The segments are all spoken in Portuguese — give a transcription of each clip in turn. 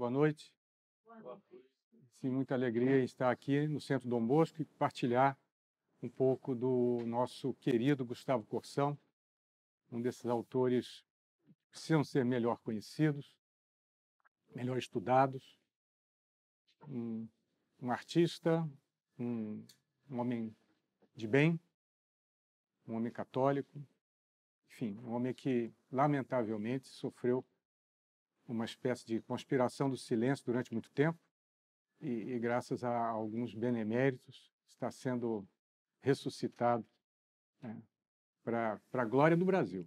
boa noite. Boa noite. Sim, muita alegria estar aqui no Centro Dom Bosco e partilhar um pouco do nosso querido Gustavo Corsão, um desses autores que precisam ser melhor conhecidos, melhor estudados. Um, um artista, um, um homem de bem, um homem católico, enfim, um homem que lamentavelmente sofreu uma espécie de conspiração do silêncio durante muito tempo, e, e graças a alguns beneméritos está sendo ressuscitado né, para a glória do Brasil.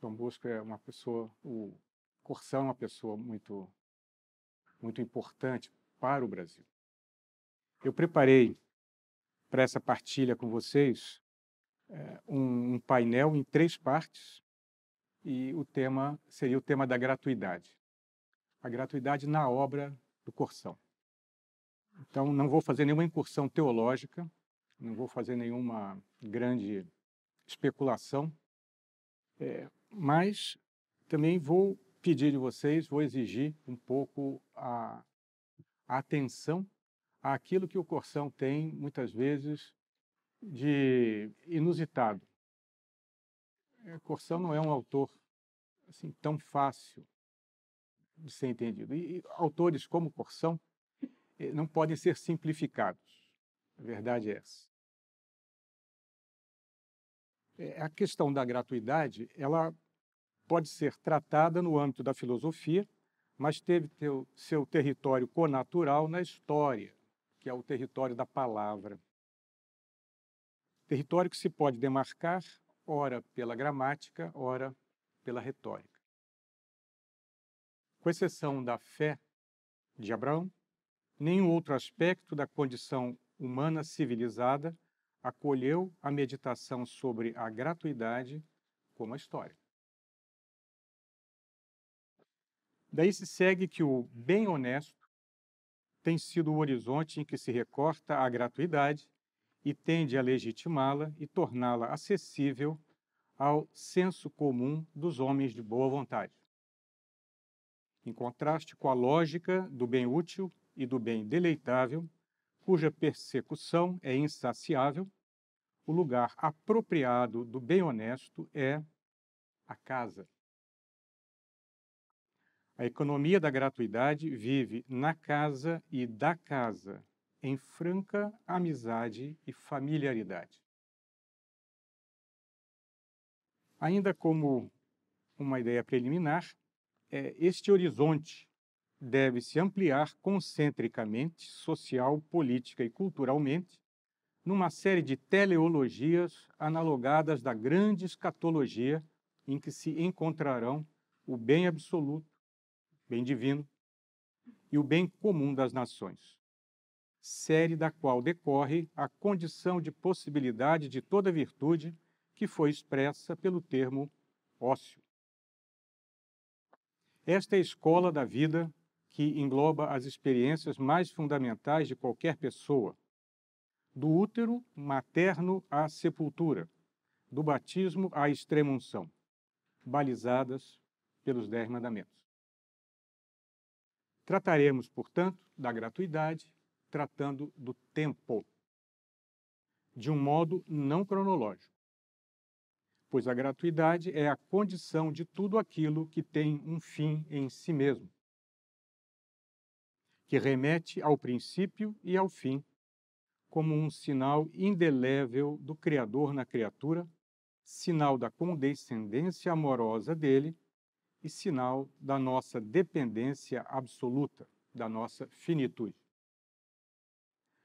Dom Bosco é uma pessoa, o Corsão é uma pessoa muito, muito importante para o Brasil. Eu preparei para essa partilha com vocês é, um, um painel em três partes e o tema seria o tema da gratuidade a gratuidade na obra do Corção. Então, não vou fazer nenhuma incursão teológica, não vou fazer nenhuma grande especulação, é, mas também vou pedir de vocês, vou exigir um pouco a, a atenção àquilo que o Corção tem, muitas vezes, de inusitado. É, Corção não é um autor assim tão fácil de ser entendido. E, autores como Corsão eh, não podem ser simplificados. A verdade é essa. É, a questão da gratuidade, ela pode ser tratada no âmbito da filosofia, mas teve seu território conatural na história, que é o território da palavra. Território que se pode demarcar, ora pela gramática, ora pela retórica. Com exceção da fé de Abraão, nenhum outro aspecto da condição humana civilizada acolheu a meditação sobre a gratuidade como a história. Daí se segue que o bem honesto tem sido o horizonte em que se recorta a gratuidade e tende a legitimá-la e torná-la acessível ao senso comum dos homens de boa vontade em contraste com a lógica do bem útil e do bem deleitável, cuja persecução é insaciável, o lugar apropriado do bem honesto é a casa. A economia da gratuidade vive na casa e da casa, em franca amizade e familiaridade. Ainda como uma ideia preliminar, é, este horizonte deve se ampliar concentricamente, social, política e culturalmente, numa série de teleologias analogadas da grande escatologia em que se encontrarão o bem absoluto, bem divino, e o bem comum das nações, série da qual decorre a condição de possibilidade de toda virtude que foi expressa pelo termo ócio. Esta é a escola da vida que engloba as experiências mais fundamentais de qualquer pessoa, do útero materno à sepultura, do batismo à extrema unção, balizadas pelos Dez Mandamentos. Trataremos, portanto, da gratuidade, tratando do tempo, de um modo não cronológico pois a gratuidade é a condição de tudo aquilo que tem um fim em si mesmo, que remete ao princípio e ao fim, como um sinal indelével do Criador na criatura, sinal da condescendência amorosa dele e sinal da nossa dependência absoluta, da nossa finitude.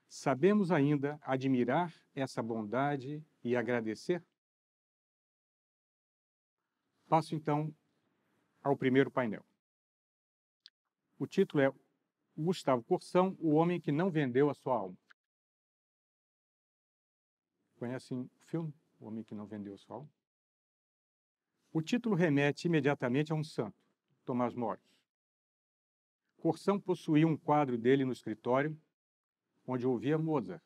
Sabemos ainda admirar essa bondade e agradecer? Passo então ao primeiro painel. O título é Gustavo Corsão, o homem que não vendeu a sua alma. Conhecem o filme O Homem que não vendeu a sua alma? O título remete imediatamente a um santo, Tomás Moros. Corsão possuía um quadro dele no escritório, onde ouvia Mozart.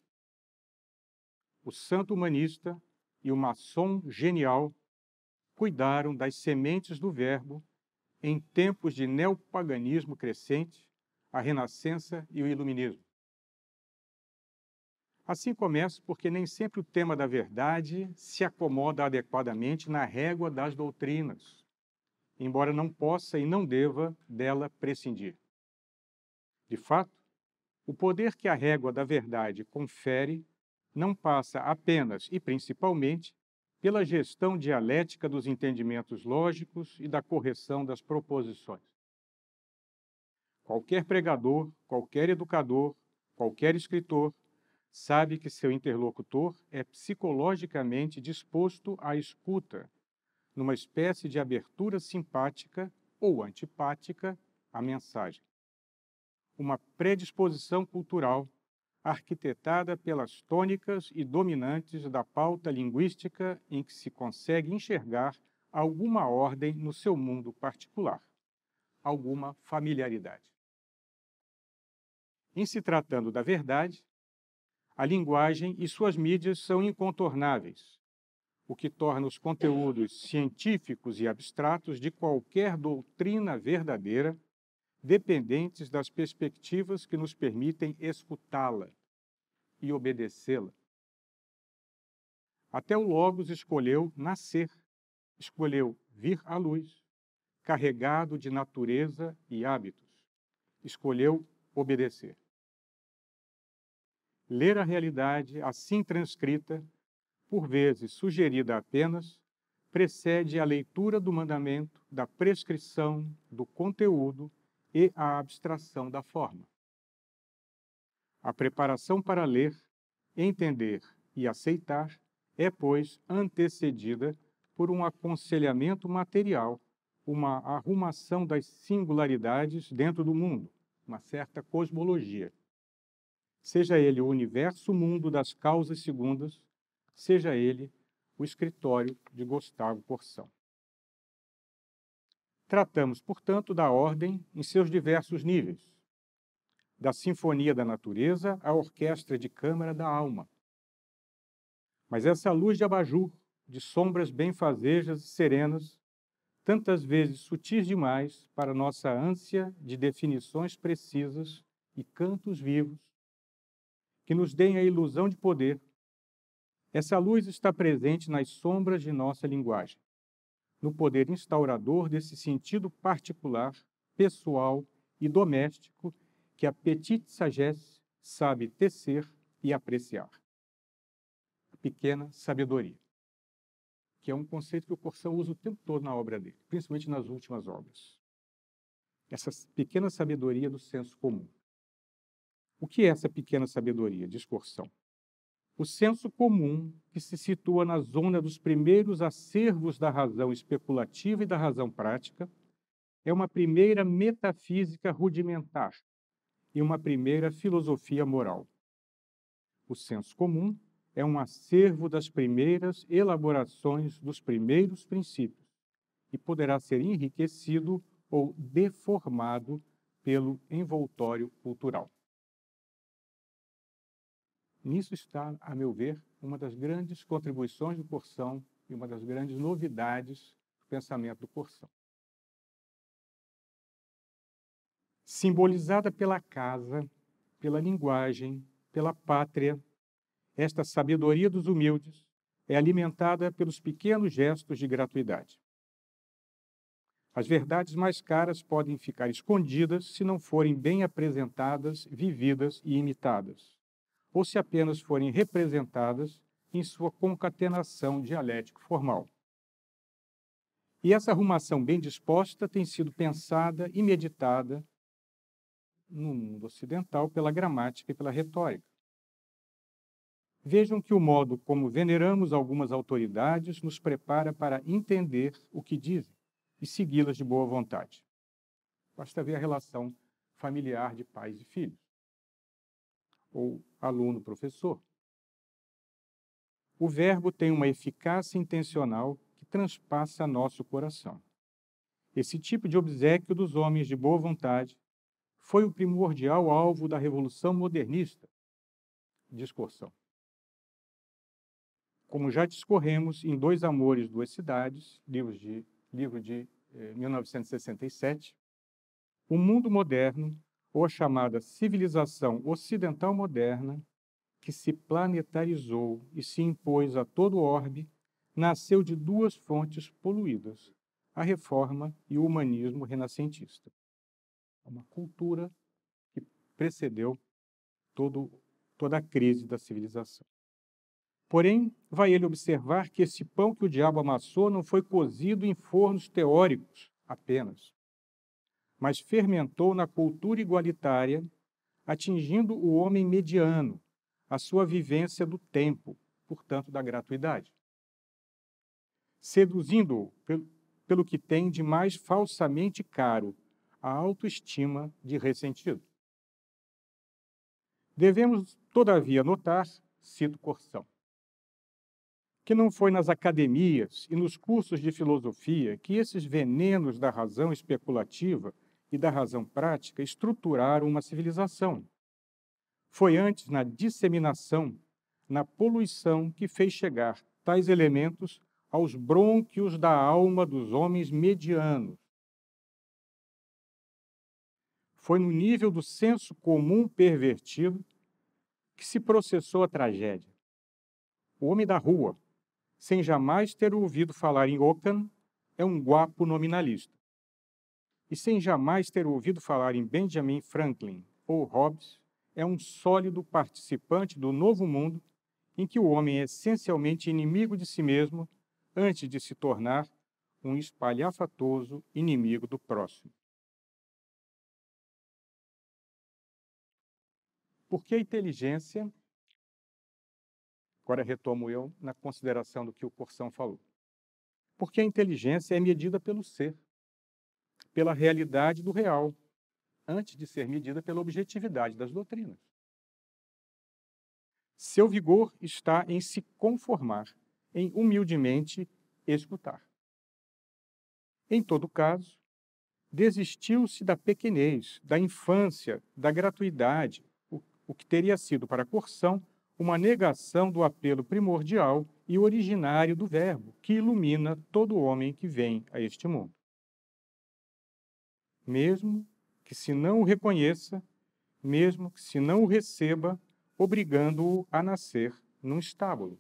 O santo humanista e o maçom genial cuidaram das sementes do Verbo em tempos de neopaganismo crescente, a Renascença e o Iluminismo. Assim começo porque nem sempre o tema da verdade se acomoda adequadamente na régua das doutrinas, embora não possa e não deva dela prescindir. De fato, o poder que a régua da verdade confere não passa apenas e principalmente pela gestão dialética dos entendimentos lógicos e da correção das proposições. Qualquer pregador, qualquer educador, qualquer escritor sabe que seu interlocutor é psicologicamente disposto à escuta, numa espécie de abertura simpática ou antipática à mensagem. Uma predisposição cultural arquitetada pelas tônicas e dominantes da pauta linguística em que se consegue enxergar alguma ordem no seu mundo particular, alguma familiaridade. Em se tratando da verdade, a linguagem e suas mídias são incontornáveis, o que torna os conteúdos científicos e abstratos de qualquer doutrina verdadeira dependentes das perspectivas que nos permitem escutá-la e obedecê-la. Até o Logos escolheu nascer, escolheu vir à luz, carregado de natureza e hábitos, escolheu obedecer. Ler a realidade assim transcrita, por vezes sugerida apenas, precede a leitura do mandamento, da prescrição, do conteúdo e a abstração da forma. A preparação para ler, entender e aceitar é, pois, antecedida por um aconselhamento material, uma arrumação das singularidades dentro do mundo, uma certa cosmologia. Seja ele o universo-mundo das causas segundas, seja ele o escritório de Gustavo Porção. Tratamos, portanto, da ordem em seus diversos níveis, da sinfonia da natureza à orquestra de câmara da alma. Mas essa luz de abajur, de sombras benfazejas e serenas, tantas vezes sutis demais para nossa ânsia de definições precisas e cantos vivos, que nos deem a ilusão de poder, essa luz está presente nas sombras de nossa linguagem no poder instaurador desse sentido particular, pessoal e doméstico que a Petite Sagesse sabe tecer e apreciar. A pequena sabedoria, que é um conceito que o Corsão usa o tempo todo na obra dele, principalmente nas últimas obras. Essa pequena sabedoria do senso comum. O que é essa pequena sabedoria? Discursão. O senso comum, que se situa na zona dos primeiros acervos da razão especulativa e da razão prática, é uma primeira metafísica rudimentar e uma primeira filosofia moral. O senso comum é um acervo das primeiras elaborações dos primeiros princípios e poderá ser enriquecido ou deformado pelo envoltório cultural. Nisso está, a meu ver, uma das grandes contribuições do Porção e uma das grandes novidades do pensamento do Porção. Simbolizada pela casa, pela linguagem, pela pátria, esta sabedoria dos humildes é alimentada pelos pequenos gestos de gratuidade. As verdades mais caras podem ficar escondidas se não forem bem apresentadas, vividas e imitadas ou se apenas forem representadas em sua concatenação dialético formal. E essa arrumação bem disposta tem sido pensada e meditada no mundo ocidental pela gramática e pela retórica. Vejam que o modo como veneramos algumas autoridades nos prepara para entender o que dizem e segui-las de boa vontade. Basta ver a relação familiar de pais e filhos, ou aluno-professor. O verbo tem uma eficácia intencional que transpassa nosso coração. Esse tipo de obsequio dos homens de boa vontade foi o primordial alvo da Revolução Modernista. Discursão. Como já discorremos em Dois Amores, Duas Cidades, livros de, livro de eh, 1967, o mundo moderno ou chamada civilização ocidental moderna, que se planetarizou e se impôs a todo o orbe, nasceu de duas fontes poluídas: a reforma e o humanismo renascentista. É uma cultura que precedeu todo, toda a crise da civilização. Porém, vai ele observar que esse pão que o diabo amassou não foi cozido em fornos teóricos apenas, mas fermentou na cultura igualitária, atingindo o homem mediano, a sua vivência do tempo, portanto, da gratuidade. Seduzindo-o pelo que tem de mais falsamente caro, a autoestima de ressentido. Devemos, todavia, notar, cito Corsão, que não foi nas academias e nos cursos de filosofia que esses venenos da razão especulativa e da razão prática estruturaram uma civilização. Foi antes na disseminação, na poluição, que fez chegar tais elementos aos brônquios da alma dos homens medianos. Foi no nível do senso comum pervertido que se processou a tragédia. O homem da rua, sem jamais ter ouvido falar em Ockham, é um guapo nominalista e sem jamais ter ouvido falar em Benjamin Franklin ou Hobbes, é um sólido participante do novo mundo em que o homem é essencialmente inimigo de si mesmo antes de se tornar um espalhafatoso inimigo do próximo. Por que a inteligência? Agora retomo eu na consideração do que o Corsão falou. Porque a inteligência é medida pelo ser pela realidade do real, antes de ser medida pela objetividade das doutrinas. Seu vigor está em se conformar, em humildemente escutar. Em todo caso, desistiu-se da pequenez, da infância, da gratuidade, o, o que teria sido para corção uma negação do apelo primordial e originário do Verbo, que ilumina todo homem que vem a este mundo mesmo que se não o reconheça, mesmo que se não o receba, obrigando-o a nascer num estábulo.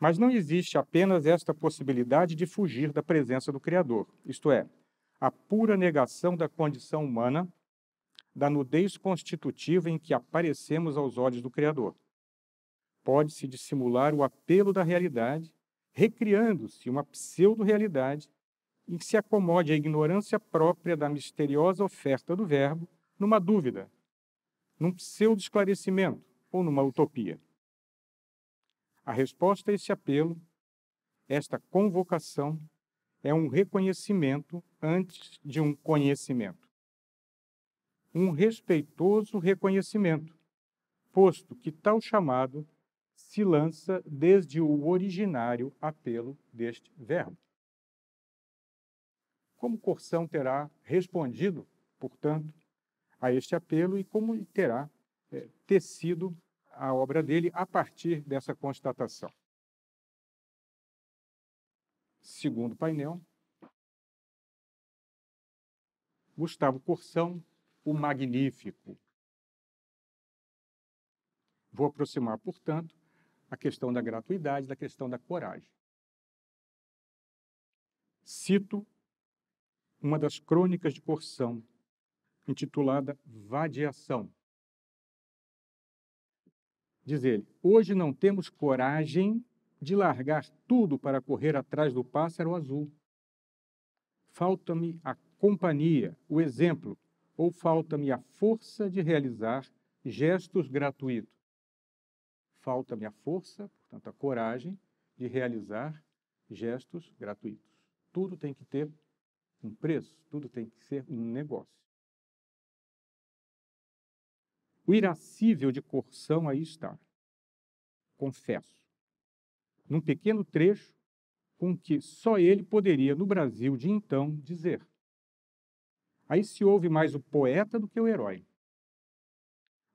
Mas não existe apenas esta possibilidade de fugir da presença do Criador, isto é, a pura negação da condição humana, da nudez constitutiva em que aparecemos aos olhos do Criador. Pode-se dissimular o apelo da realidade, recriando-se uma pseudo-realidade e se acomode a ignorância própria da misteriosa oferta do Verbo numa dúvida, num pseudo-esclarecimento ou numa utopia. A resposta a esse apelo, esta convocação, é um reconhecimento antes de um conhecimento. Um respeitoso reconhecimento, posto que tal chamado se lança desde o originário apelo deste verbo como Corsão terá respondido, portanto, a este apelo e como terá é, tecido a obra dele a partir dessa constatação. Segundo painel, Gustavo Corsão, o Magnífico. Vou aproximar, portanto, a questão da gratuidade da questão da coragem. Cito uma das crônicas de Corção intitulada Vadiação. Diz ele: Hoje não temos coragem de largar tudo para correr atrás do pássaro azul. Falta-me a companhia, o exemplo, ou falta-me a força de realizar gestos gratuitos. Falta-me a força, portanto, a coragem de realizar gestos gratuitos. Tudo tem que ter um preço, tudo tem que ser um negócio. O irascível de Corsão aí está. Confesso. Num pequeno trecho com que só ele poderia, no Brasil de então, dizer. Aí se ouve mais o poeta do que o herói.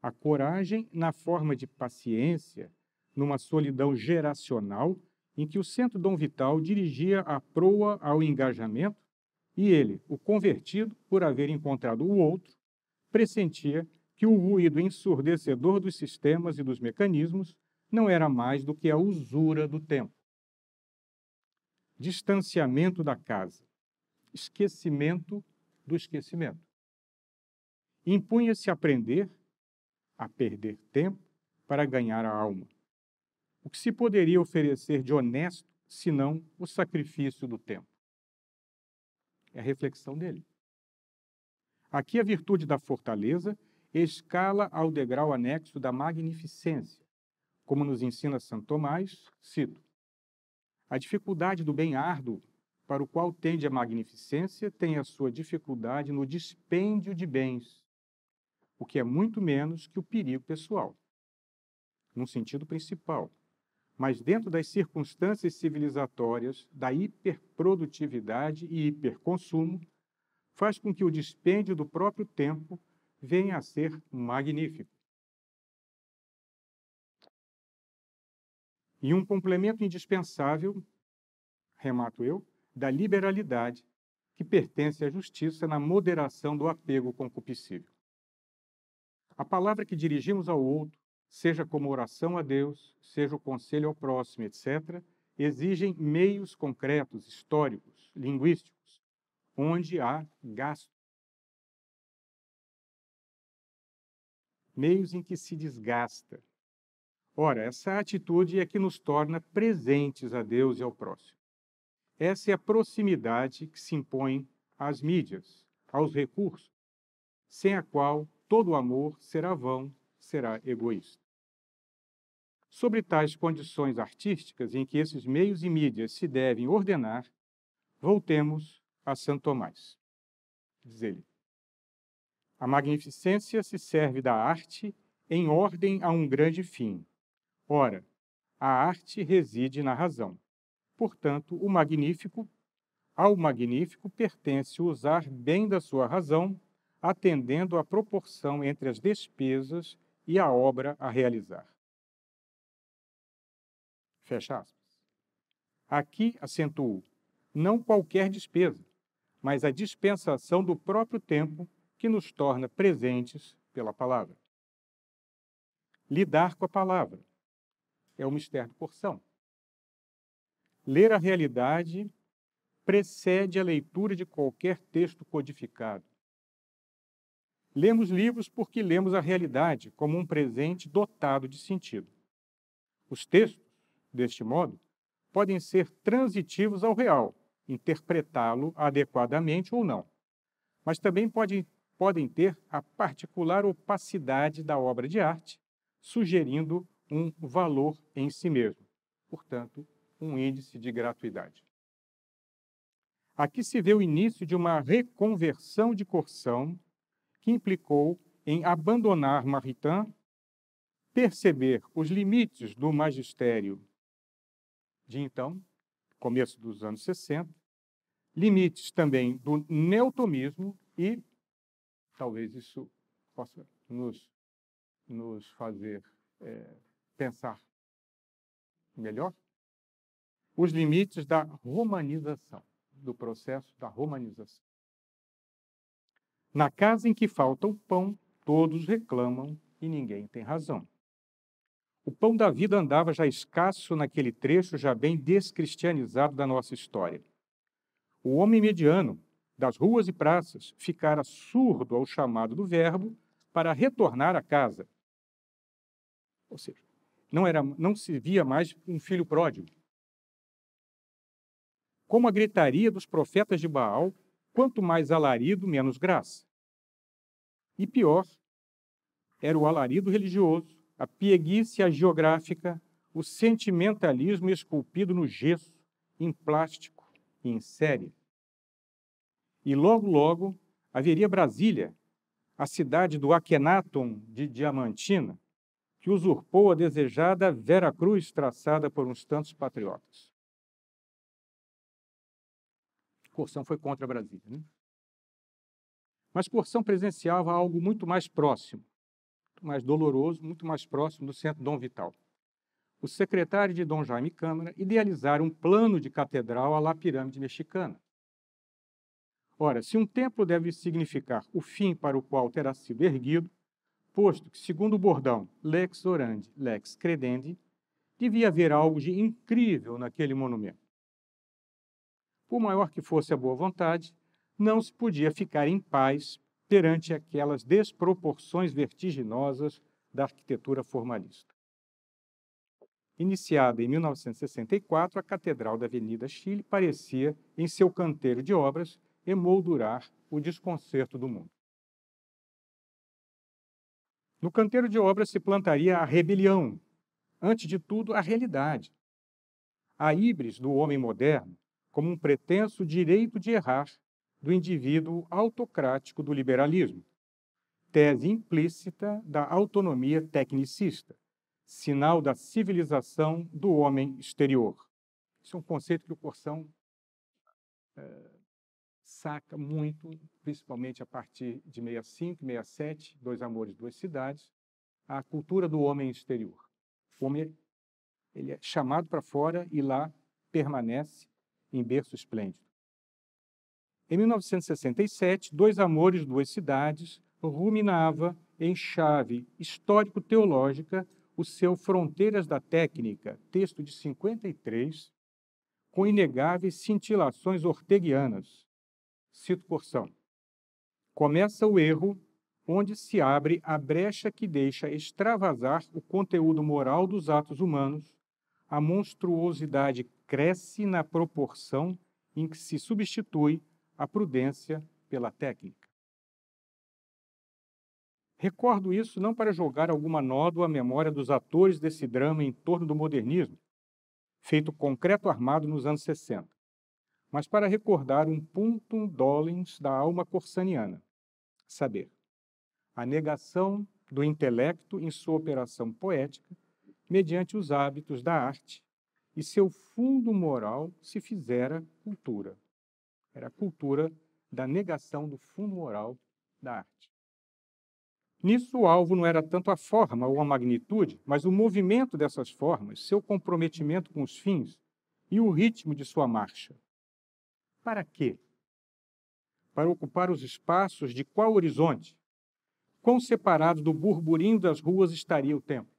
A coragem, na forma de paciência, numa solidão geracional em que o Centro Dom Vital dirigia a proa ao engajamento e ele, o convertido, por haver encontrado o outro, pressentia que o ruído ensurdecedor dos sistemas e dos mecanismos não era mais do que a usura do tempo. Distanciamento da casa, esquecimento do esquecimento. Impunha-se aprender a perder tempo para ganhar a alma. O que se poderia oferecer de honesto, senão o sacrifício do tempo? É a reflexão dele. Aqui a virtude da fortaleza escala ao degrau anexo da magnificência, como nos ensina Santo Tomás, cito: A dificuldade do bem árduo, para o qual tende a magnificência, tem a sua dificuldade no dispêndio de bens, o que é muito menos que o perigo pessoal. Num sentido principal, mas dentro das circunstâncias civilizatórias da hiperprodutividade e hiperconsumo, faz com que o dispêndio do próprio tempo venha a ser magnífico. E um complemento indispensável, remato eu, da liberalidade, que pertence à justiça na moderação do apego concupiscível. A palavra que dirigimos ao outro seja como oração a Deus, seja o conselho ao próximo, etc., exigem meios concretos, históricos, linguísticos, onde há gasto. Meios em que se desgasta. Ora, essa atitude é que nos torna presentes a Deus e ao próximo. Essa é a proximidade que se impõe às mídias, aos recursos, sem a qual todo amor será vão, será egoísta. Sobre tais condições artísticas em que esses meios e mídias se devem ordenar, voltemos a Santo Tomás. Diz ele: A magnificência se serve da arte em ordem a um grande fim. Ora, a arte reside na razão. Portanto, o magnífico ao magnífico pertence usar bem da sua razão, atendendo à proporção entre as despesas e a obra a realizar. Fecha aspas. Aqui acentuou não qualquer despesa, mas a dispensação do próprio tempo que nos torna presentes pela palavra. Lidar com a palavra é o mistério porção. Ler a realidade precede a leitura de qualquer texto codificado. Lemos livros porque lemos a realidade como um presente dotado de sentido. Os textos Deste modo, podem ser transitivos ao real, interpretá-lo adequadamente ou não. Mas também podem podem ter a particular opacidade da obra de arte, sugerindo um valor em si mesmo, portanto, um índice de gratuidade. Aqui se vê o início de uma reconversão de Corsão que implicou em abandonar Maritain, perceber os limites do magistério de então, começo dos anos 60, limites também do neotomismo e talvez isso possa nos, nos fazer é, pensar melhor, os limites da romanização, do processo da romanização. Na casa em que falta o pão, todos reclamam e ninguém tem razão. O pão da vida andava já escasso naquele trecho já bem descristianizado da nossa história. O homem mediano, das ruas e praças, ficara surdo ao chamado do Verbo para retornar à casa. Ou seja, não, era, não se via mais um filho pródigo. Como a gritaria dos profetas de Baal, quanto mais alarido, menos graça. E pior, era o alarido religioso a pieguícia geográfica, o sentimentalismo esculpido no gesso, em plástico e em série. E logo, logo, haveria Brasília, a cidade do Akenaton de Diamantina, que usurpou a desejada Vera Cruz traçada por uns tantos patriotas. Corção foi contra Brasília. Né? Mas Corção presenciava algo muito mais próximo muito mais doloroso, muito mais próximo do Centro Dom Vital. O secretário de Dom Jaime Câmara idealizaram um plano de catedral à la pirâmide mexicana. Ora, se um templo deve significar o fim para o qual terá sido erguido, posto que, segundo o bordão lex orandi, lex credendi, devia haver algo de incrível naquele monumento. Por maior que fosse a boa vontade, não se podia ficar em paz perante aquelas desproporções vertiginosas da arquitetura formalista. Iniciada em 1964, a Catedral da Avenida Chile parecia, em seu canteiro de obras, emoldurar o desconcerto do mundo. No canteiro de obras se plantaria a rebelião, antes de tudo, a realidade. A híbris do homem moderno, como um pretenso direito de errar do indivíduo autocrático do liberalismo, tese implícita da autonomia tecnicista, sinal da civilização do homem exterior. Isso é um conceito que o Corsão é, saca muito, principalmente a partir de 65, 67, Dois Amores, Duas Cidades, a cultura do homem exterior. O homem ele é chamado para fora e lá permanece em berço esplêndido. Em 1967, Dois Amores, Duas Cidades ruminava em chave histórico-teológica o seu Fronteiras da Técnica, texto de 53, com inegáveis cintilações orteguianas. Cito porção. Começa o erro onde se abre a brecha que deixa extravasar o conteúdo moral dos atos humanos, a monstruosidade cresce na proporção em que se substitui a prudência pela técnica. Recordo isso não para jogar alguma nódoa à memória dos atores desse drama em torno do modernismo, feito concreto armado nos anos 60, mas para recordar um punctum dolens da alma corsaniana, saber, a negação do intelecto em sua operação poética, mediante os hábitos da arte, e seu fundo moral se fizera cultura. Era a cultura da negação do fundo moral da arte. Nisso, o alvo não era tanto a forma ou a magnitude, mas o movimento dessas formas, seu comprometimento com os fins e o ritmo de sua marcha. Para quê? Para ocupar os espaços de qual horizonte? Quão separado do burburinho das ruas estaria o tempo?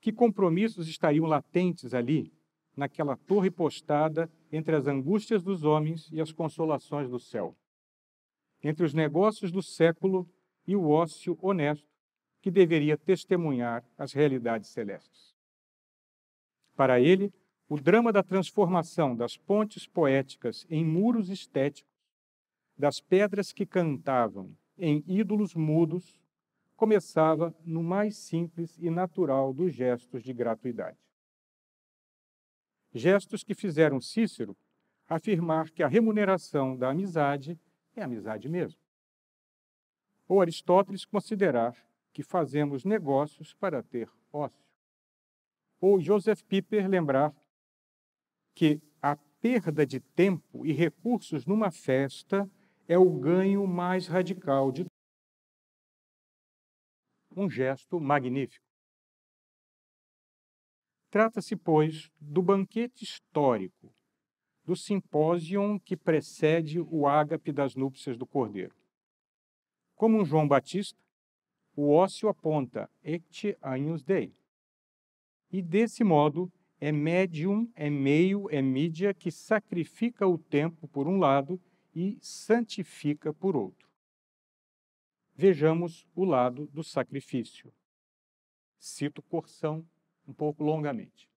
Que compromissos estariam latentes ali, naquela torre postada entre as angústias dos homens e as consolações do céu, entre os negócios do século e o ócio honesto que deveria testemunhar as realidades celestes. Para ele, o drama da transformação das pontes poéticas em muros estéticos, das pedras que cantavam em ídolos mudos, começava no mais simples e natural dos gestos de gratuidade gestos que fizeram Cícero afirmar que a remuneração da amizade é amizade mesmo. Ou Aristóteles considerar que fazemos negócios para ter ócio. Ou Joseph Piper lembrar que a perda de tempo e recursos numa festa é o ganho mais radical de um gesto magnífico. Trata-se, pois, do banquete histórico, do simpósio que precede o ágape das núpcias do Cordeiro. Como um João Batista, o ócio aponta et anius Dei. E desse modo, é médium, é meio, é mídia que sacrifica o tempo por um lado e santifica por outro. Vejamos o lado do sacrifício. Cito Corção um pouco longamente.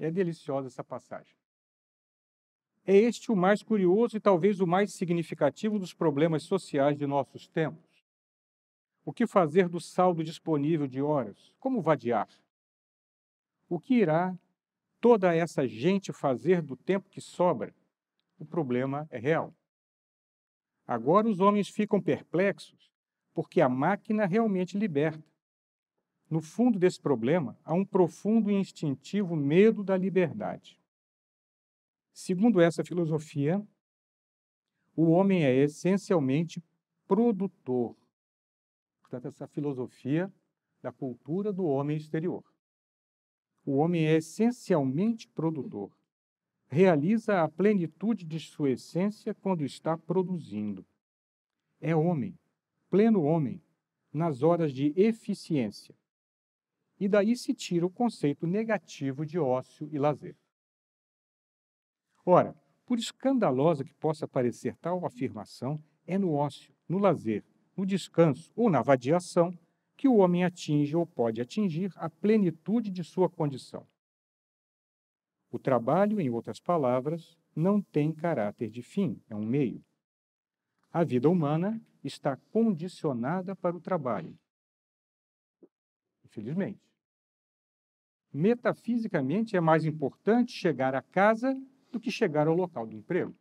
É deliciosa essa passagem. É este o mais curioso e talvez o mais significativo dos problemas sociais de nossos tempos. O que fazer do saldo disponível de horas? Como vadiar? O que irá toda essa gente fazer do tempo que sobra? O problema é real. Agora os homens ficam perplexos porque a máquina realmente liberta. No fundo desse problema, há um profundo e instintivo medo da liberdade. Segundo essa filosofia, o homem é essencialmente produtor. Portanto, essa filosofia da cultura do homem exterior. O homem é essencialmente produtor. Realiza a plenitude de sua essência quando está produzindo. É homem, pleno homem, nas horas de eficiência e daí se tira o conceito negativo de ócio e lazer. Ora, por escandalosa que possa parecer tal afirmação, é no ócio, no lazer, no descanso ou na vadiação que o homem atinge ou pode atingir a plenitude de sua condição. O trabalho, em outras palavras, não tem caráter de fim, é um meio. A vida humana está condicionada para o trabalho. Infelizmente metafisicamente é mais importante chegar à casa do que chegar ao local do emprego.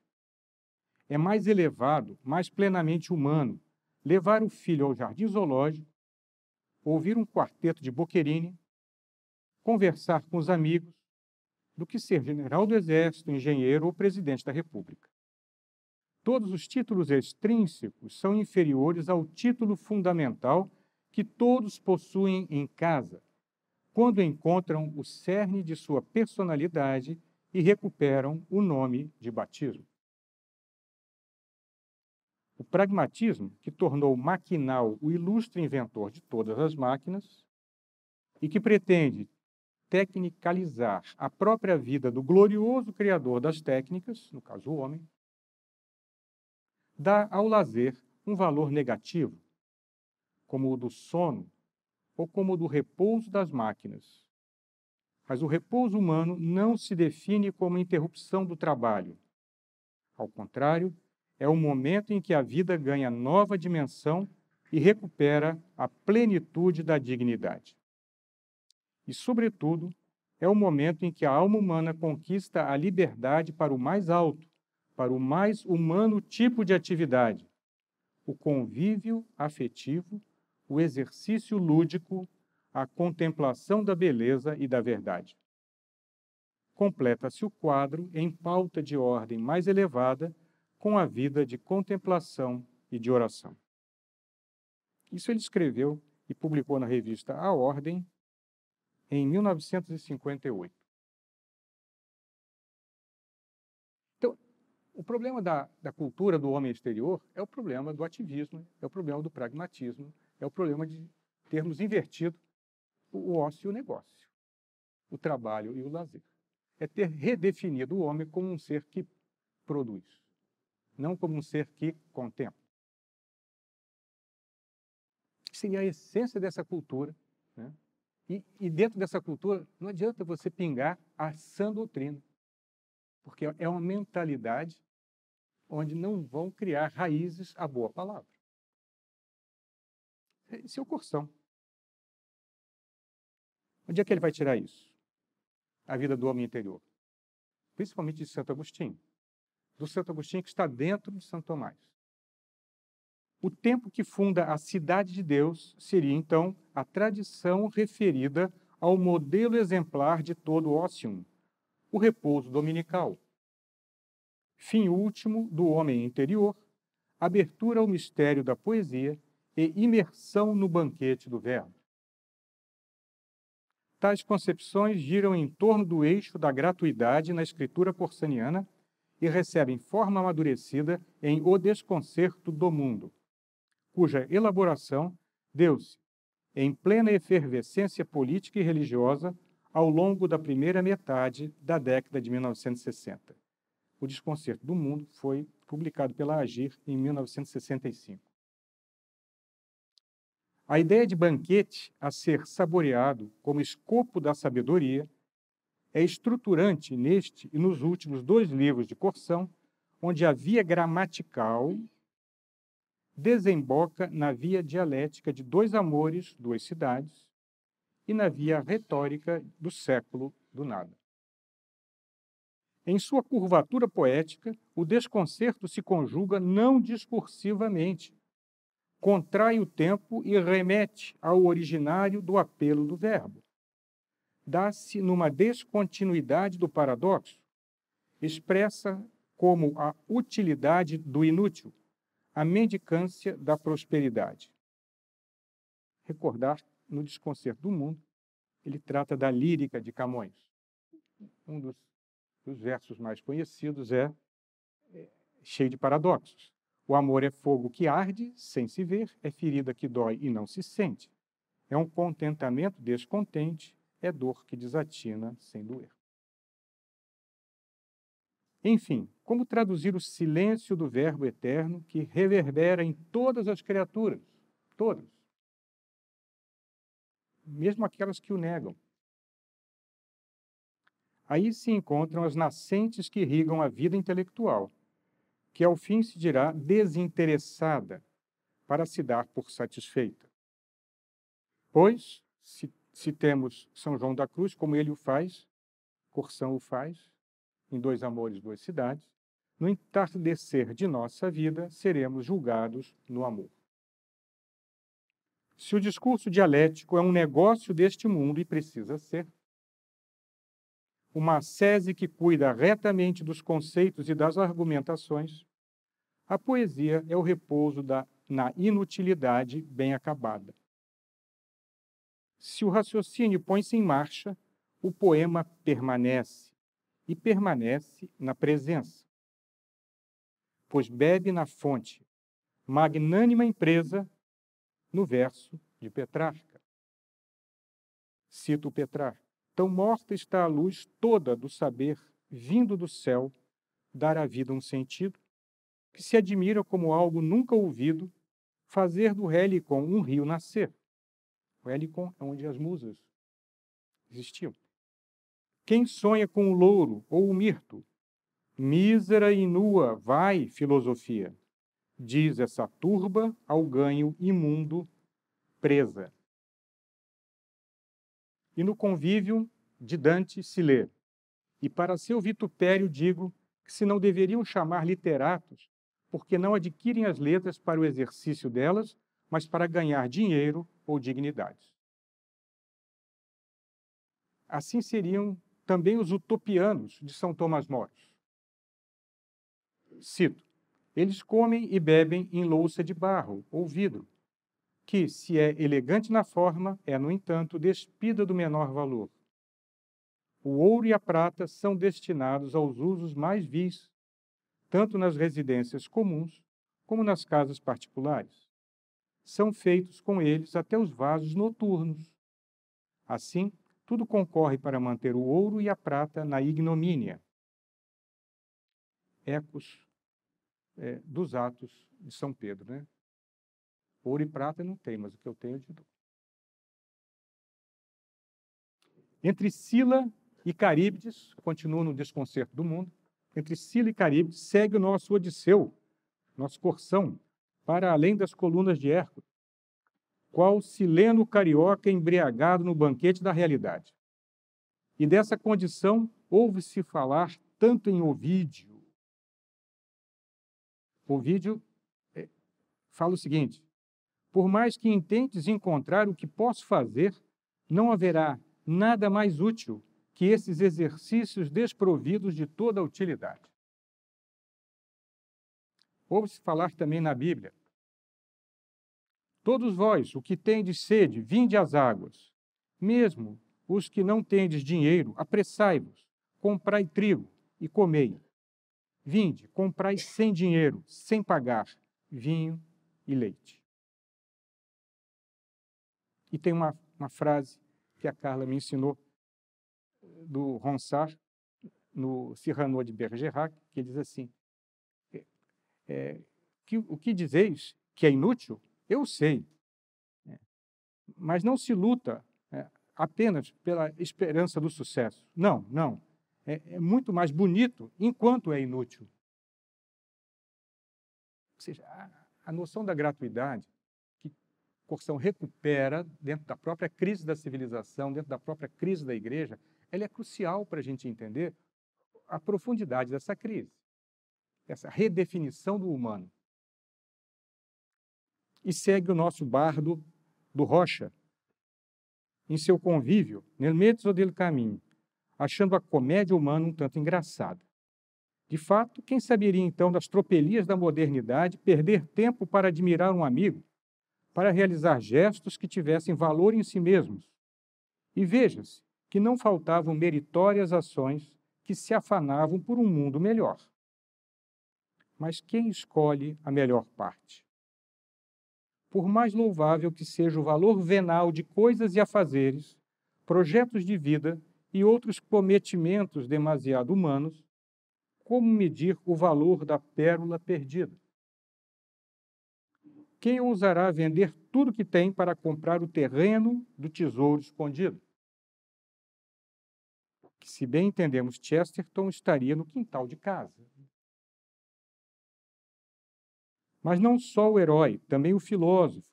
É mais elevado, mais plenamente humano levar o filho ao jardim zoológico, ouvir um quarteto de Boquerini, conversar com os amigos, do que ser general do exército, engenheiro ou presidente da república. Todos os títulos extrínsecos são inferiores ao título fundamental que todos possuem em casa, quando encontram o cerne de sua personalidade e recuperam o nome de batismo. O pragmatismo, que tornou Maquinal o ilustre inventor de todas as máquinas e que pretende tecnicalizar a própria vida do glorioso criador das técnicas, no caso o homem, dá ao lazer um valor negativo, como o do sono ou como do repouso das máquinas. Mas o repouso humano não se define como interrupção do trabalho. Ao contrário, é o momento em que a vida ganha nova dimensão e recupera a plenitude da dignidade. E, sobretudo, é o momento em que a alma humana conquista a liberdade para o mais alto, para o mais humano tipo de atividade, o convívio afetivo o exercício lúdico, a contemplação da beleza e da verdade. Completa-se o quadro em pauta de ordem mais elevada com a vida de contemplação e de oração. Isso ele escreveu e publicou na revista A Ordem em 1958. Então, o problema da, da cultura do homem exterior é o problema do ativismo, é o problema do pragmatismo, é o problema de termos invertido o ócio e o negócio, o trabalho e o lazer. É ter redefinido o homem como um ser que produz, não como um ser que contempla. Seria a essência dessa cultura. Né? E, e dentro dessa cultura, não adianta você pingar a sã doutrina, porque é uma mentalidade onde não vão criar raízes à boa palavra. É, e seu corção. Onde é que ele vai tirar isso? A vida do homem interior. Principalmente de Santo Agostinho. Do Santo Agostinho que está dentro de Santo Tomás. O tempo que funda a Cidade de Deus seria, então, a tradição referida ao modelo exemplar de todo o ócio, o repouso dominical. Fim último do homem interior, abertura ao mistério da poesia e imersão no banquete do Verbo. Tais concepções giram em torno do eixo da gratuidade na escritura corsaniana e recebem forma amadurecida em O Desconcerto do Mundo, cuja elaboração deu-se em plena efervescência política e religiosa ao longo da primeira metade da década de 1960. O Desconcerto do Mundo foi publicado pela Agir em 1965. A ideia de banquete a ser saboreado como escopo da sabedoria é estruturante neste e nos últimos dois livros de Corção, onde a via gramatical desemboca na via dialética de dois amores, duas cidades, e na via retórica do século do nada. Em sua curvatura poética, o desconcerto se conjuga não discursivamente, contrai o tempo e remete ao originário do apelo do verbo. Dá-se numa descontinuidade do paradoxo, expressa como a utilidade do inútil, a mendicância da prosperidade. Recordar no Desconcerto do Mundo, ele trata da lírica de Camões. Um dos, dos versos mais conhecidos é, é cheio de paradoxos. O amor é fogo que arde sem se ver, é ferida que dói e não se sente. É um contentamento descontente, é dor que desatina sem doer. Enfim, como traduzir o silêncio do Verbo eterno que reverbera em todas as criaturas? Todas. Mesmo aquelas que o negam. Aí se encontram as nascentes que irrigam a vida intelectual que ao fim se dirá desinteressada, para se dar por satisfeita. Pois, se, se temos São João da Cruz, como ele o faz, Corção o faz, em Dois Amores, Duas Cidades, no entardecer de nossa vida seremos julgados no amor. Se o discurso dialético é um negócio deste mundo e precisa ser, uma sese que cuida retamente dos conceitos e das argumentações, a poesia é o repouso da, na inutilidade bem acabada. Se o raciocínio põe-se em marcha, o poema permanece, e permanece na presença. Pois bebe na fonte, magnânima empresa, no verso de Petrarca. Cito Petrarca. Então, morta está a luz toda do saber vindo do céu, dar à vida um sentido, que se admira como algo nunca ouvido, fazer do Helicon um rio nascer. O Helicon é onde as musas existiam. Quem sonha com o louro ou o mirto? Mísera e nua, vai, filosofia, diz essa turba ao ganho imundo presa e no convívio de Dante se lê. E para seu vitupério digo que se não deveriam chamar literatos, porque não adquirem as letras para o exercício delas, mas para ganhar dinheiro ou dignidades. Assim seriam também os utopianos de São Tomás Moros. Cito: Eles comem e bebem em louça de barro ou vidro, que, se é elegante na forma, é, no entanto, despida do menor valor. O ouro e a prata são destinados aos usos mais vis, tanto nas residências comuns como nas casas particulares. São feitos com eles até os vasos noturnos. Assim, tudo concorre para manter o ouro e a prata na ignomínia. Ecos é, dos Atos de São Pedro, né? Ouro e prata não tem, mas o que eu tenho de te dou. Entre Sila e Caríbides, continua no desconcerto do mundo, entre Sila e Caríbides segue o nosso Odisseu, nosso corção, para além das colunas de Hércules, qual sileno carioca embriagado no banquete da realidade. E dessa condição ouve-se falar tanto em Ovídio. Ovídio é, fala o seguinte: por mais que intentes encontrar o que posso fazer, não haverá nada mais útil que esses exercícios desprovidos de toda utilidade. Ouve-se falar também na Bíblia. Todos vós, o que tendes sede, vinde às águas. Mesmo os que não tendes dinheiro, apressai-vos, comprai trigo e comei. Vinde, comprai sem dinheiro, sem pagar, vinho e leite. E tem uma, uma frase que a Carla me ensinou do Ronsard, no Cyrano de Bergerac, que diz assim: é, é, que, O que dizeis que é inútil, eu sei, né? mas não se luta é, apenas pela esperança do sucesso. Não, não. É, é muito mais bonito enquanto é inútil. Ou seja, a, a noção da gratuidade porção recupera dentro da própria crise da civilização, dentro da própria crise da igreja, ela é crucial para a gente entender a profundidade dessa crise, essa redefinição do humano. E segue o nosso bardo do Rocha, em seu convívio, nel mezzo del caminho, achando a comédia humana um tanto engraçada. De fato, quem saberia então das tropelias da modernidade perder tempo para admirar um amigo para realizar gestos que tivessem valor em si mesmos. E veja-se que não faltavam meritórias ações que se afanavam por um mundo melhor. Mas quem escolhe a melhor parte? Por mais louvável que seja o valor venal de coisas e afazeres, projetos de vida e outros cometimentos demasiado humanos, como medir o valor da pérola perdida? quem ousará vender tudo que tem para comprar o terreno do tesouro escondido? Que, se bem entendemos, Chesterton estaria no quintal de casa. Mas não só o herói, também o filósofo,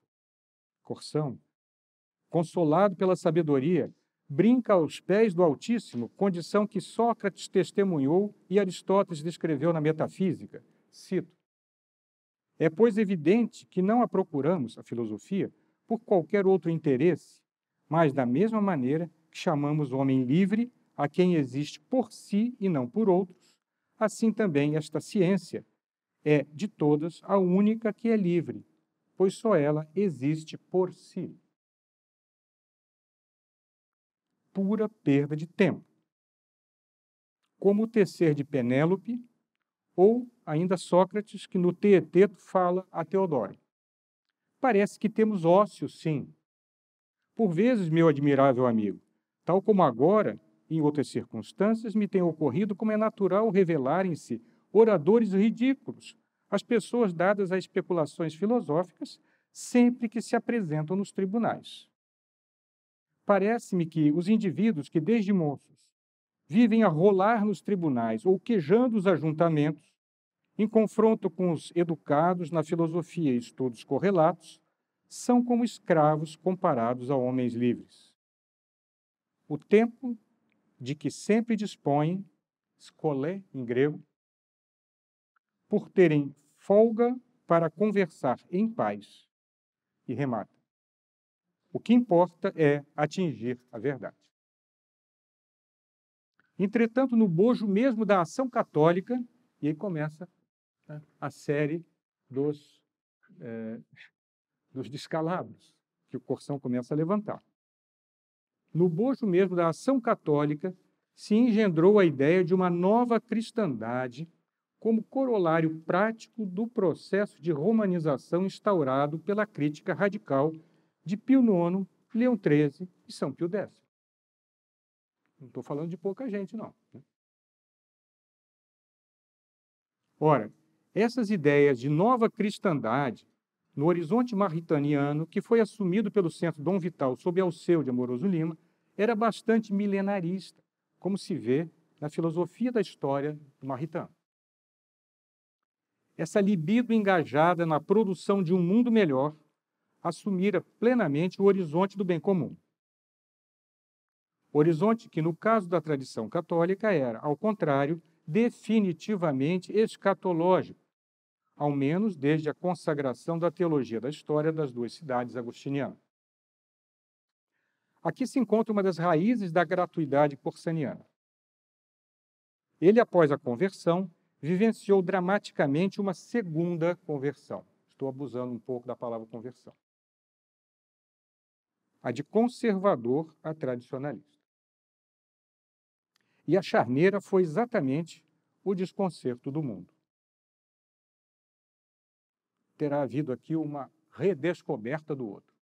Corsão, consolado pela sabedoria, brinca aos pés do Altíssimo, condição que Sócrates testemunhou e Aristóteles descreveu na Metafísica. Cito: é, pois, evidente que não a procuramos, a filosofia, por qualquer outro interesse, mas da mesma maneira que chamamos homem livre a quem existe por si e não por outros, assim também esta ciência é, de todas, a única que é livre, pois só ela existe por si. Pura perda de tempo. Como o tecer de Penélope ou ainda Sócrates, que no Teeteto fala a Teodoro. Parece que temos ócios, sim. Por vezes, meu admirável amigo, tal como agora, em outras circunstâncias, me tem ocorrido como é natural revelarem-se oradores ridículos, as pessoas dadas a especulações filosóficas, sempre que se apresentam nos tribunais. Parece-me que os indivíduos que, desde moços, vivem a rolar nos tribunais ou quejando os ajuntamentos, em confronto com os educados na filosofia e estudos correlatos, são como escravos comparados a homens livres. O tempo de que sempre dispõem, escolé em grego, por terem folga para conversar em paz. E remata. O que importa é atingir a verdade. Entretanto, no bojo mesmo da ação católica, e aí começa né, a série dos, é, dos descalabros que o coração começa a levantar. No bojo mesmo da ação católica, se engendrou a ideia de uma nova cristandade como corolário prático do processo de romanização instaurado pela crítica radical de Pio IX, Leão XIII e São Pio X. Não estou falando de pouca gente, não. Né? Ora, essas ideias de nova cristandade, no horizonte marritaniano, que foi assumido pelo Centro Dom Vital sob Alceu de Amoroso Lima, era bastante milenarista, como se vê na filosofia da história do marritano. Essa libido engajada na produção de um mundo melhor assumira plenamente o horizonte do bem comum. Horizonte que, no caso da tradição católica, era, ao contrário, definitivamente escatológico, ao menos desde a consagração da teologia da história das duas cidades agostinianas. Aqui se encontra uma das raízes da gratuidade corsaniana. Ele, após a conversão, vivenciou dramaticamente uma segunda conversão. Estou abusando um pouco da palavra conversão. A de conservador a tradicionalista. E a charneira foi exatamente o desconcerto do mundo. Terá havido aqui uma redescoberta do outro.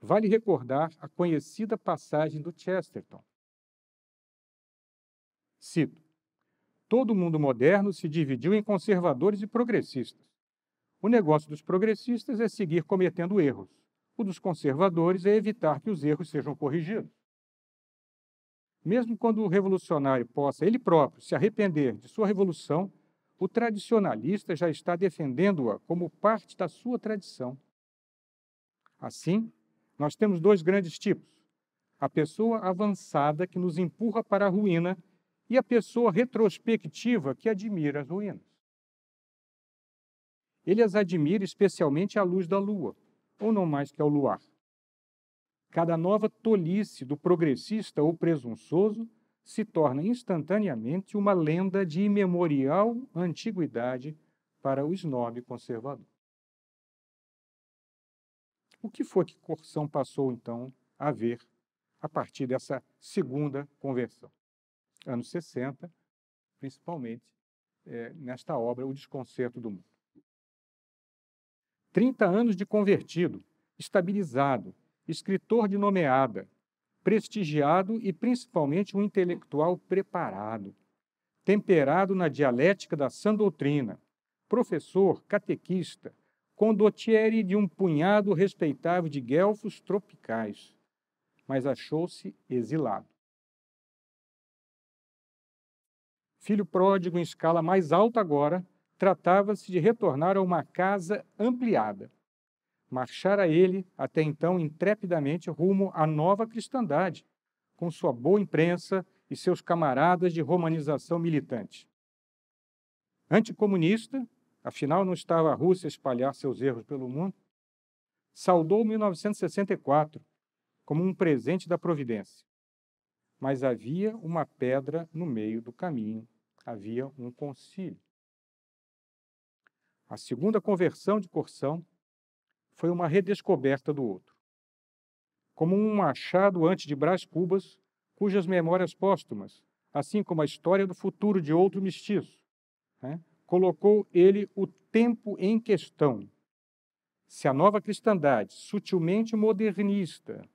Vale recordar a conhecida passagem do Chesterton. Cito: Todo mundo moderno se dividiu em conservadores e progressistas. O negócio dos progressistas é seguir cometendo erros o dos conservadores é evitar que os erros sejam corrigidos. Mesmo quando o revolucionário possa ele próprio se arrepender de sua revolução, o tradicionalista já está defendendo-a como parte da sua tradição. Assim, nós temos dois grandes tipos: a pessoa avançada que nos empurra para a ruína e a pessoa retrospectiva que admira as ruínas. Ele as admira especialmente à luz da lua, ou não mais que ao luar. Cada nova tolice do progressista ou presunçoso se torna instantaneamente uma lenda de imemorial antiguidade para o snob conservador. O que foi que Corção passou, então, a ver a partir dessa segunda conversão? Anos 60, principalmente é, nesta obra O Desconcerto do Mundo. 30 anos de convertido, estabilizado, escritor de nomeada, prestigiado e principalmente um intelectual preparado, temperado na dialética da sã doutrina, professor, catequista, condottiere de um punhado respeitável de guelfos tropicais, mas achou-se exilado. Filho pródigo em escala mais alta agora, tratava-se de retornar a uma casa ampliada. Marchara ele, até então, intrepidamente rumo à nova cristandade, com sua boa imprensa e seus camaradas de romanização militante. Anticomunista, afinal não estava a Rússia a espalhar seus erros pelo mundo, saudou 1964 como um presente da providência. Mas havia uma pedra no meio do caminho, havia um concílio. A segunda conversão de Corção foi uma redescoberta do outro. Como um machado antes de Brás Cubas, cujas memórias póstumas, assim como a história do futuro de outro mestiço, né, colocou ele o tempo em questão. Se a nova cristandade, sutilmente modernista,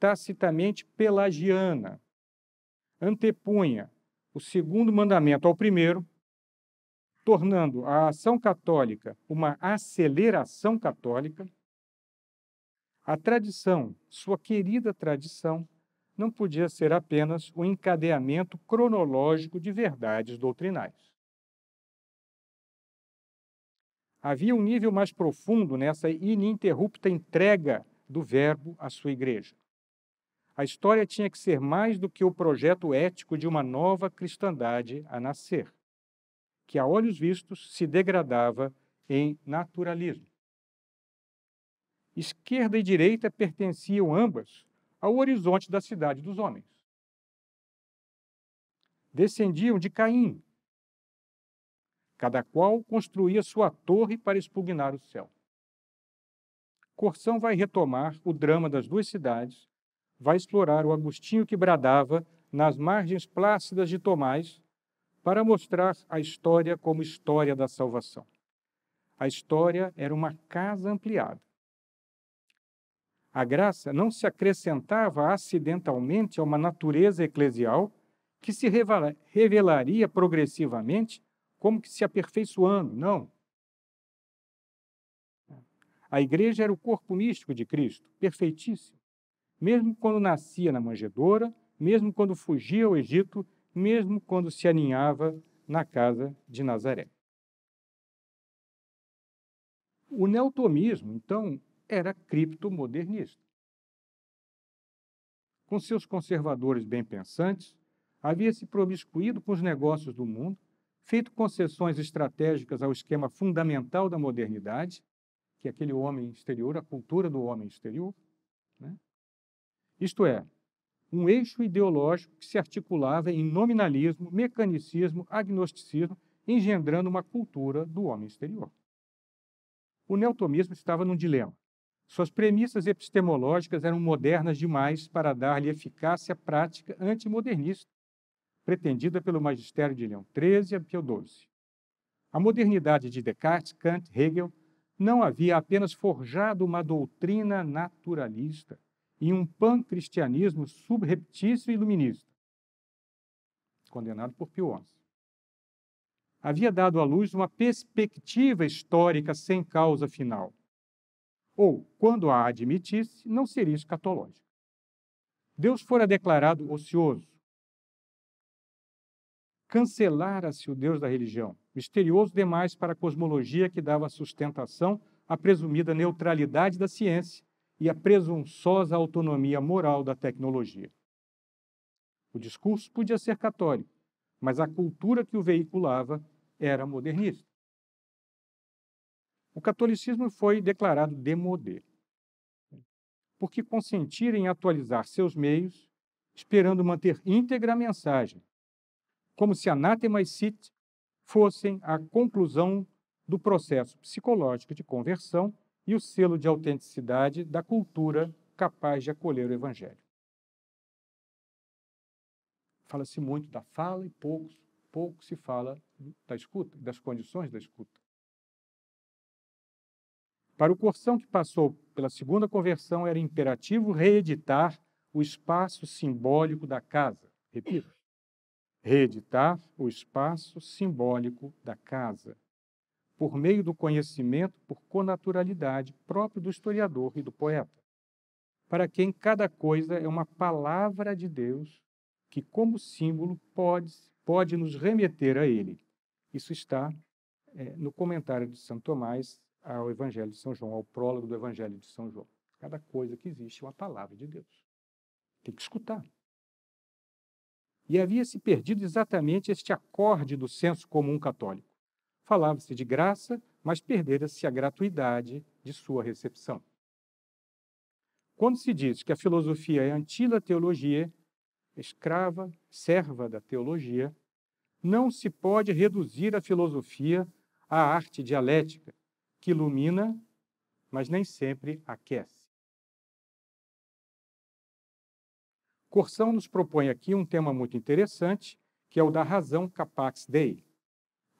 tacitamente pelagiana, antepunha o segundo mandamento ao primeiro, tornando a ação católica uma aceleração católica, a tradição, sua querida tradição, não podia ser apenas o encadeamento cronológico de verdades doutrinais. Havia um nível mais profundo nessa ininterrupta entrega do Verbo à sua igreja. A história tinha que ser mais do que o projeto ético de uma nova cristandade a nascer que a olhos vistos se degradava em naturalismo. Esquerda e direita pertenciam ambas ao horizonte da cidade dos homens. Descendiam de Caim. Cada qual construía sua torre para expugnar o céu. Corção vai retomar o drama das duas cidades, vai explorar o Agostinho que bradava nas margens plácidas de Tomás para mostrar a história como história da salvação. A história era uma casa ampliada. A graça não se acrescentava acidentalmente a uma natureza eclesial que se revelaria progressivamente como que se aperfeiçoando, não. A igreja era o corpo místico de Cristo, perfeitíssimo. Mesmo quando nascia na manjedoura, mesmo quando fugia ao Egito, mesmo quando se aninhava na casa de Nazaré. O neotomismo, então, era criptomodernista. Com seus conservadores bem-pensantes, havia se promiscuído com os negócios do mundo, feito concessões estratégicas ao esquema fundamental da modernidade, que é aquele homem exterior, a cultura do homem exterior. Né? Isto é, um eixo ideológico que se articulava em nominalismo, mecanicismo, agnosticismo, engendrando uma cultura do homem exterior. O neotomismo estava num dilema. Suas premissas epistemológicas eram modernas demais para dar-lhe eficácia prática antimodernista, pretendida pelo magistério de Leão XIII a Pio XII. A modernidade de Descartes, Kant, Hegel não havia apenas forjado uma doutrina naturalista, e um pancristianismo subreptício e iluminista, condenado por Pio XI. Havia dado à luz uma perspectiva histórica sem causa final, ou, quando a admitisse, não seria escatológica. Deus fora declarado ocioso. Cancelara-se o Deus da religião, misterioso demais para a cosmologia que dava sustentação à presumida neutralidade da ciência e a presunçosa autonomia moral da tecnologia. O discurso podia ser católico, mas a cultura que o veiculava era modernista. O catolicismo foi declarado demodé, porque consentir em atualizar seus meios, esperando manter íntegra a mensagem, como se anátema e sit fossem a conclusão do processo psicológico de conversão e o selo de autenticidade da cultura capaz de acolher o Evangelho. Fala-se muito da fala e pouco, pouco se fala da escuta, das condições da escuta. Para o Corção que passou pela segunda conversão, era imperativo reeditar o espaço simbólico da casa. Repito, reeditar o espaço simbólico da casa por meio do conhecimento por conaturalidade próprio do historiador e do poeta, para quem cada coisa é uma palavra de Deus que, como símbolo, pode, pode nos remeter a ele. Isso está é, no comentário de Santo Tomás ao Evangelho de São João, ao prólogo do Evangelho de São João. Cada coisa que existe é uma palavra de Deus. Tem que escutar. E havia se perdido exatamente este acorde do senso comum católico falava-se de graça, mas perdera-se a gratuidade de sua recepção. Quando se diz que a filosofia é antila teologia, escrava, serva da teologia, não se pode reduzir a filosofia à arte dialética, que ilumina, mas nem sempre aquece. Corsão nos propõe aqui um tema muito interessante, que é o da razão capax dei,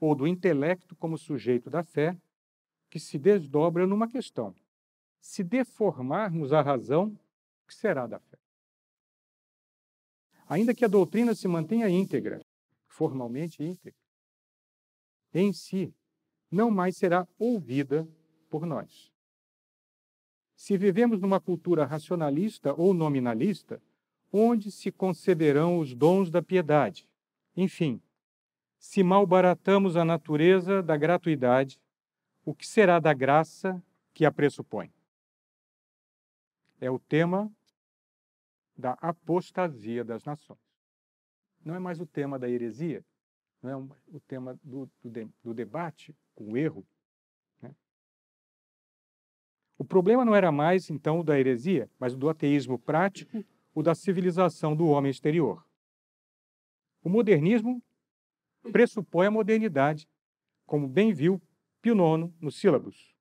ou do intelecto como sujeito da fé, que se desdobra numa questão: se deformarmos a razão, o que será da fé? Ainda que a doutrina se mantenha íntegra, formalmente íntegra, em si, não mais será ouvida por nós. Se vivemos numa cultura racionalista ou nominalista, onde se concederão os dons da piedade? Enfim, se malbaratamos a natureza da gratuidade, o que será da graça que a pressupõe? É o tema da apostasia das nações. Não é mais o tema da heresia, não é o tema do, do, do, debate com o erro. Né? O problema não era mais, então, o da heresia, mas o do ateísmo prático, o da civilização do homem exterior. O modernismo pressupõe a modernidade, como bem viu Pio IX no Sílabus.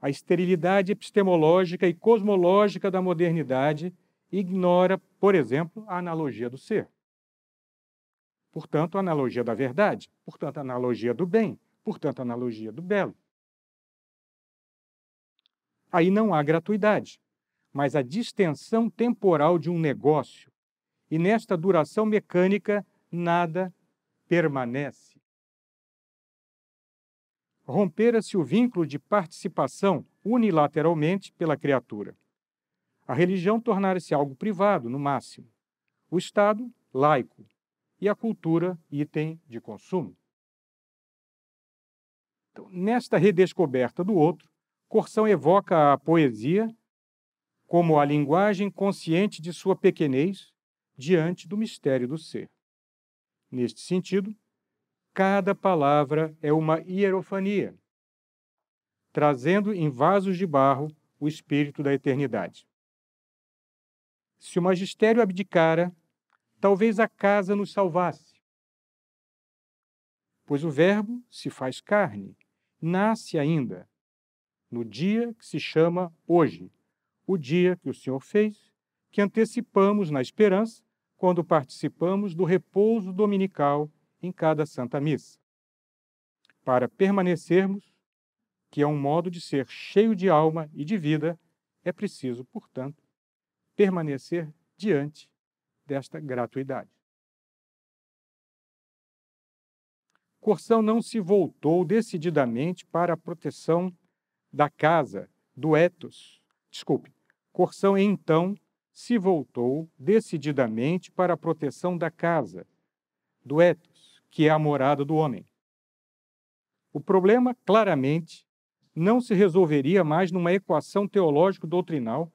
A esterilidade epistemológica e cosmológica da modernidade ignora, por exemplo, a analogia do ser. Portanto, a analogia da verdade, portanto, a analogia do bem, portanto, a analogia do belo. Aí não há gratuidade, mas a distensão temporal de um negócio. E nesta duração mecânica, nada permanece. Rompera-se o vínculo de participação unilateralmente pela criatura. A religião tornara-se algo privado, no máximo. O Estado, laico. E a cultura, item de consumo. Então, nesta redescoberta do outro, Corção evoca a poesia como a linguagem consciente de sua pequenez diante do mistério do ser. Neste sentido, cada palavra é uma hierofania, trazendo em vasos de barro o espírito da eternidade. Se o magistério abdicara, talvez a casa nos salvasse. Pois o Verbo se faz carne, nasce ainda, no dia que se chama hoje, o dia que o Senhor fez, que antecipamos na esperança quando participamos do repouso dominical em cada Santa Missa. Para permanecermos, que é um modo de ser cheio de alma e de vida, é preciso, portanto, permanecer diante desta gratuidade. Corsão não se voltou decididamente para a proteção da casa, do etos. Desculpe, Corsão então se voltou decididamente para a proteção da casa, do ethos, que é a morada do homem. O problema, claramente, não se resolveria mais numa equação teológico-doutrinal,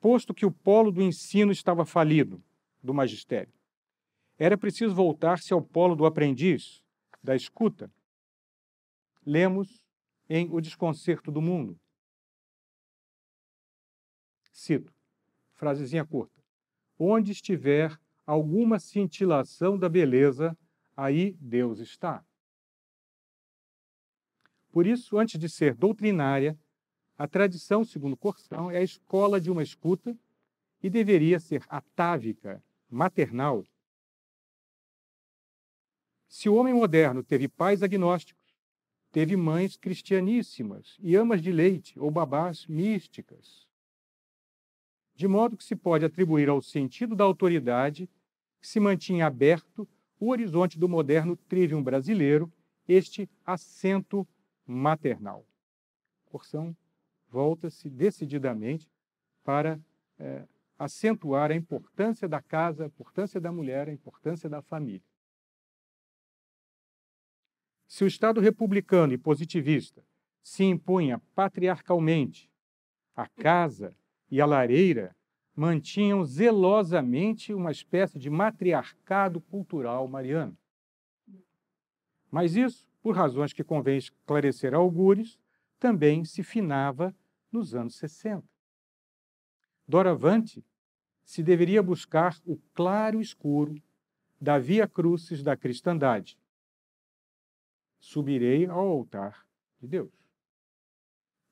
posto que o polo do ensino estava falido, do magistério. Era preciso voltar-se ao polo do aprendiz, da escuta. Lemos em O Desconcerto do Mundo. Cito: frasezinha curta. Onde estiver alguma cintilação da beleza, aí Deus está. Por isso, antes de ser doutrinária, a tradição, segundo Corsão, é a escola de uma escuta e deveria ser atávica, maternal. Se o homem moderno teve pais agnósticos, teve mães cristianíssimas e amas de leite ou babás místicas, de modo que se pode atribuir ao sentido da autoridade que se mantinha aberto o horizonte do moderno trivium brasileiro, este assento maternal. corção volta-se decididamente para é, acentuar a importância da casa, a importância da mulher, a importância da família. Se o Estado republicano e positivista se impunha patriarcalmente, a casa e a lareira mantinham zelosamente uma espécie de matriarcado cultural mariano. Mas isso, por razões que convém esclarecer a algures, também se finava nos anos 60. Doravante se deveria buscar o claro escuro da via crucis da cristandade. Subirei ao altar de Deus.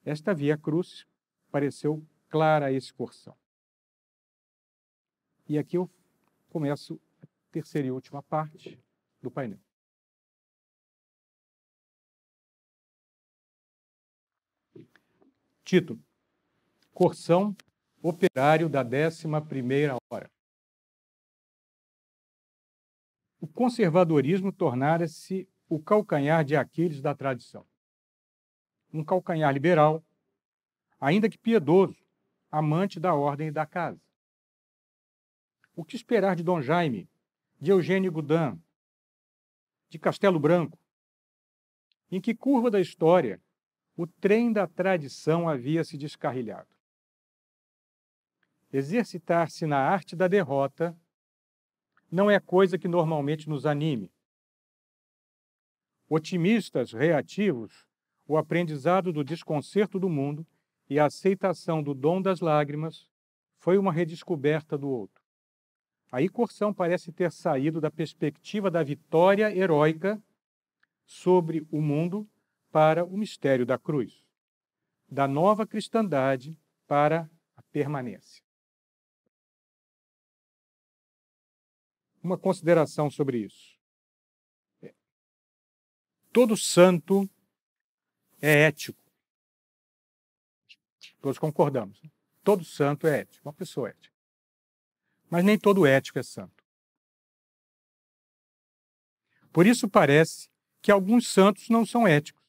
Esta via crucis pareceu clara excursão. E aqui eu começo a terceira e última parte do painel. Título: Corsão, operário da 11 hora. O conservadorismo tornara-se o calcanhar de Aquiles da tradição. Um calcanhar liberal, ainda que piedoso, amante da ordem e da casa. O que esperar de Dom Jaime, de Eugênio Goudin, de Castelo Branco? Em que curva da história o trem da tradição havia se descarrilhado? Exercitar-se na arte da derrota não é coisa que normalmente nos anime. Otimistas reativos, o aprendizado do desconcerto do mundo e a aceitação do dom das lágrimas foi uma redescoberta do outro. Aí Corção parece ter saído da perspectiva da vitória heróica sobre o mundo para o mistério da cruz, da nova cristandade para a permanência. Uma consideração sobre isso. É, todo santo é ético Todos concordamos. Todo santo é ético, uma pessoa é ética. Mas nem todo ético é santo. Por isso parece que alguns santos não são éticos.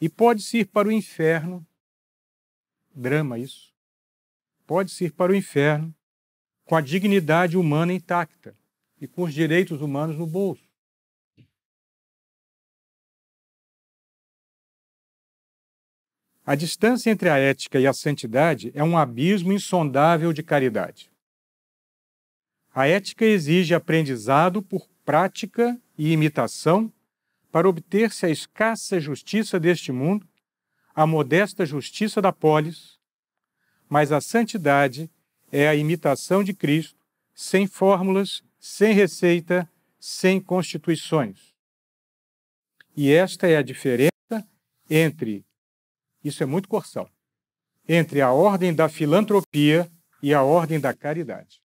E pode-se ir para o inferno. Drama isso. Pode-se ir para o inferno com a dignidade humana intacta e com os direitos humanos no bolso. A distância entre a ética e a santidade é um abismo insondável de caridade. A ética exige aprendizado por prática e imitação para obter-se a escassa justiça deste mundo, a modesta justiça da polis, mas a santidade é a imitação de Cristo, sem fórmulas, sem receita, sem constituições. E esta é a diferença entre isso é muito corção. Entre a ordem da filantropia e a ordem da caridade.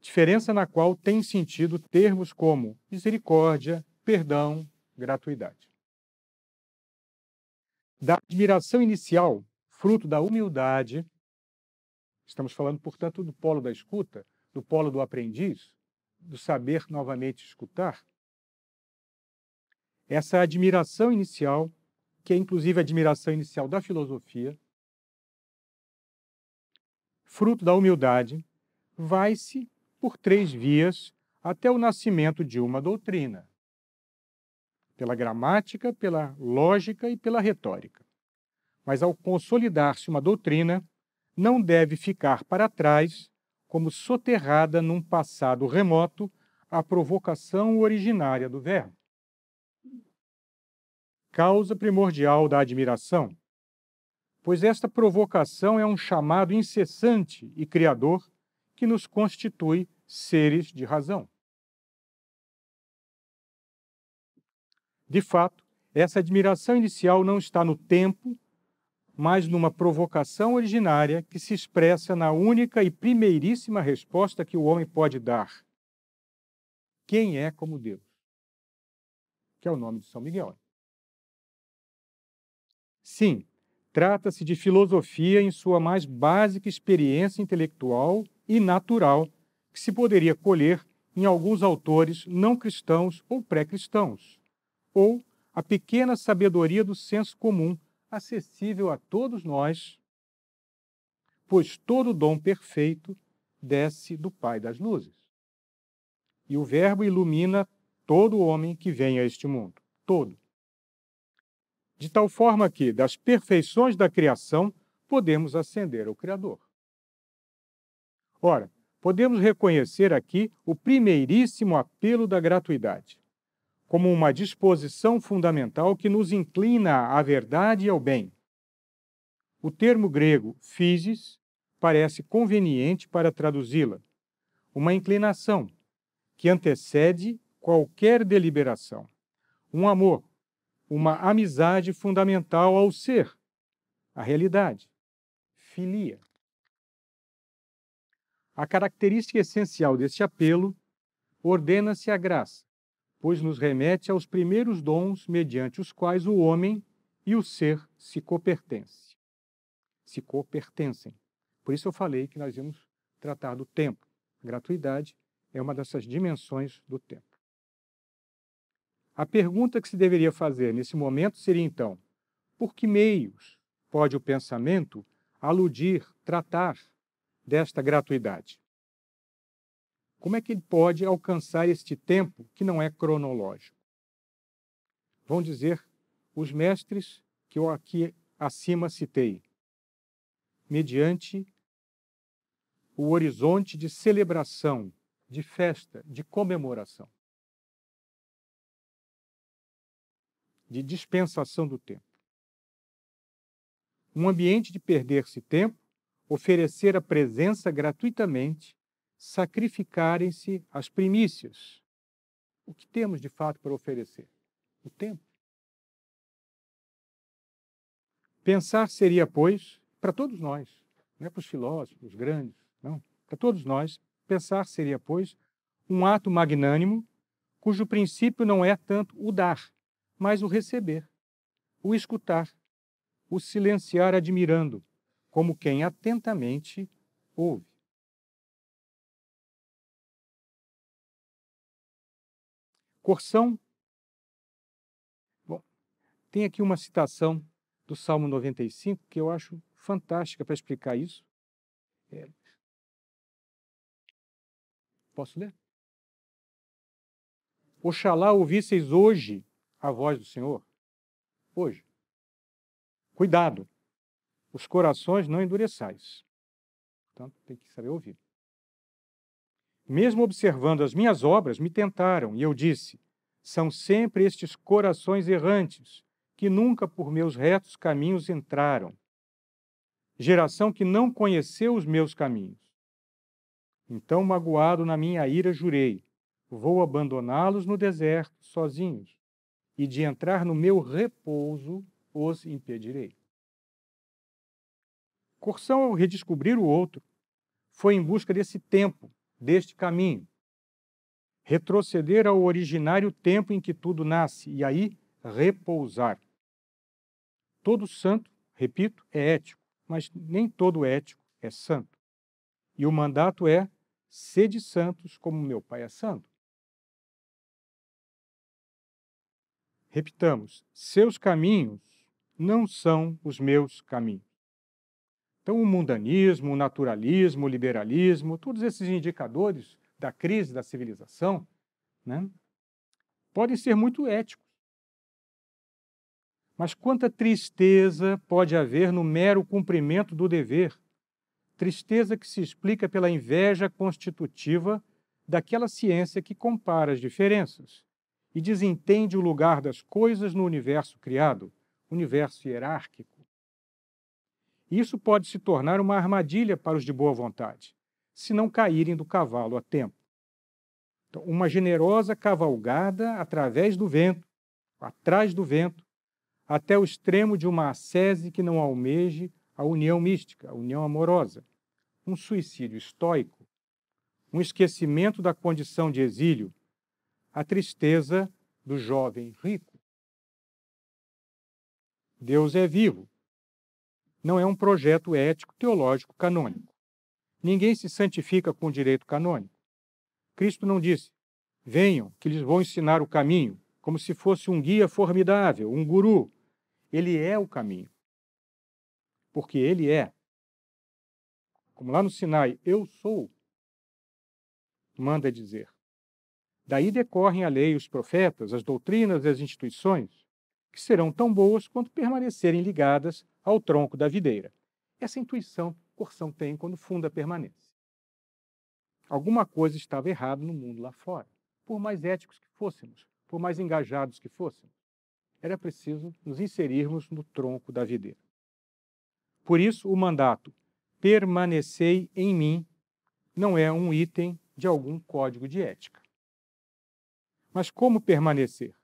Diferença na qual tem sentido termos como misericórdia, perdão, gratuidade. Da admiração inicial, fruto da humildade, estamos falando, portanto, do polo da escuta, do polo do aprendiz, do saber novamente escutar, essa admiração inicial, que é inclusive a admiração inicial da filosofia, fruto da humildade, vai-se por três vias até o nascimento de uma doutrina: pela gramática, pela lógica e pela retórica. Mas ao consolidar-se uma doutrina, não deve ficar para trás como soterrada num passado remoto a provocação originária do verbo causa primordial da admiração, pois esta provocação é um chamado incessante e criador que nos constitui seres de razão. De fato, essa admiração inicial não está no tempo, mas numa provocação originária que se expressa na única e primeiríssima resposta que o homem pode dar: Quem é como Deus? Que é o nome de São Miguel. Sim, trata-se de filosofia em sua mais básica experiência intelectual e natural, que se poderia colher em alguns autores não cristãos ou pré-cristãos, ou a pequena sabedoria do senso comum, acessível a todos nós, pois todo dom perfeito desce do Pai das luzes. E o Verbo ilumina todo homem que vem a este mundo, todo de tal forma que, das perfeições da criação, podemos ascender ao Criador. Ora, podemos reconhecer aqui o primeiríssimo apelo da gratuidade, como uma disposição fundamental que nos inclina à verdade e ao bem. O termo grego physis parece conveniente para traduzi-la, uma inclinação que antecede qualquer deliberação, um amor uma amizade fundamental ao ser, à realidade, filia. A característica essencial deste apelo ordena-se a graça, pois nos remete aos primeiros dons mediante os quais o homem e o ser se copertence. Se copertencem. Por isso eu falei que nós íamos tratar do tempo. A gratuidade é uma dessas dimensões do tempo. A pergunta que se deveria fazer nesse momento seria então: por que meios pode o pensamento aludir, tratar desta gratuidade? Como é que ele pode alcançar este tempo que não é cronológico? Vão dizer os mestres que eu aqui acima citei, mediante o horizonte de celebração, de festa, de comemoração. de dispensação do tempo. Um ambiente de perder-se tempo, oferecer a presença gratuitamente, sacrificarem-se as primícias. O que temos de fato para oferecer? O tempo. Pensar seria, pois, para todos nós, não é para os filósofos, os grandes, não. Para todos nós, pensar seria, pois, um ato magnânimo cujo princípio não é tanto o dar, mas o receber, o escutar, o silenciar admirando, como quem atentamente ouve. Corção. Bom, tem aqui uma citação do Salmo 95 que eu acho fantástica para explicar isso. É. Posso ler? Oxalá ouvisseis hoje a voz do Senhor? Hoje. Cuidado, os corações não endureçais. Portanto, tem que saber ouvir. Mesmo observando as minhas obras, me tentaram, e eu disse: são sempre estes corações errantes, que nunca por meus retos caminhos entraram. Geração que não conheceu os meus caminhos. Então, magoado na minha ira, jurei: vou abandoná-los no deserto, sozinhos e de entrar no meu repouso os impedirei. Corsão, ao redescobrir o outro, foi em busca desse tempo, deste caminho. Retroceder ao originário tempo em que tudo nasce e aí repousar. Todo santo, repito, é ético, mas nem todo ético é santo. E o mandato é: sede santos como meu Pai é santo. Repitamos: seus caminhos não são os meus caminhos. Então, o mundanismo, o naturalismo, o liberalismo, todos esses indicadores da crise da civilização, né, podem ser muito éticos. Mas quanta tristeza pode haver no mero cumprimento do dever? Tristeza que se explica pela inveja constitutiva daquela ciência que compara as diferenças e desentende o lugar das coisas no universo criado, universo hierárquico. Isso pode se tornar uma armadilha para os de boa vontade, se não caírem do cavalo a tempo. Então, uma generosa cavalgada através do vento, atrás do vento, até o extremo de uma ascese que não almeje a união mística, a união amorosa, um suicídio estoico, um esquecimento da condição de exílio, a tristeza do jovem rico. Deus é vivo. Não é um projeto ético, teológico, canônico. Ninguém se santifica com direito canônico. Cristo não disse: venham, que lhes vou ensinar o caminho, como se fosse um guia formidável, um guru. Ele é o caminho. Porque ele é. Como lá no Sinai, eu sou, manda dizer. Daí decorrem a lei, os profetas, as doutrinas e as instituições, que serão tão boas quanto permanecerem ligadas ao tronco da videira. Essa intuição que tem quando funda a permanência. Alguma coisa estava errada no mundo lá fora, por mais éticos que fôssemos, por mais engajados que fôssemos. Era preciso nos inserirmos no tronco da videira. Por isso, o mandato permanecei em mim não é um item de algum código de ética. Mas como permanecer?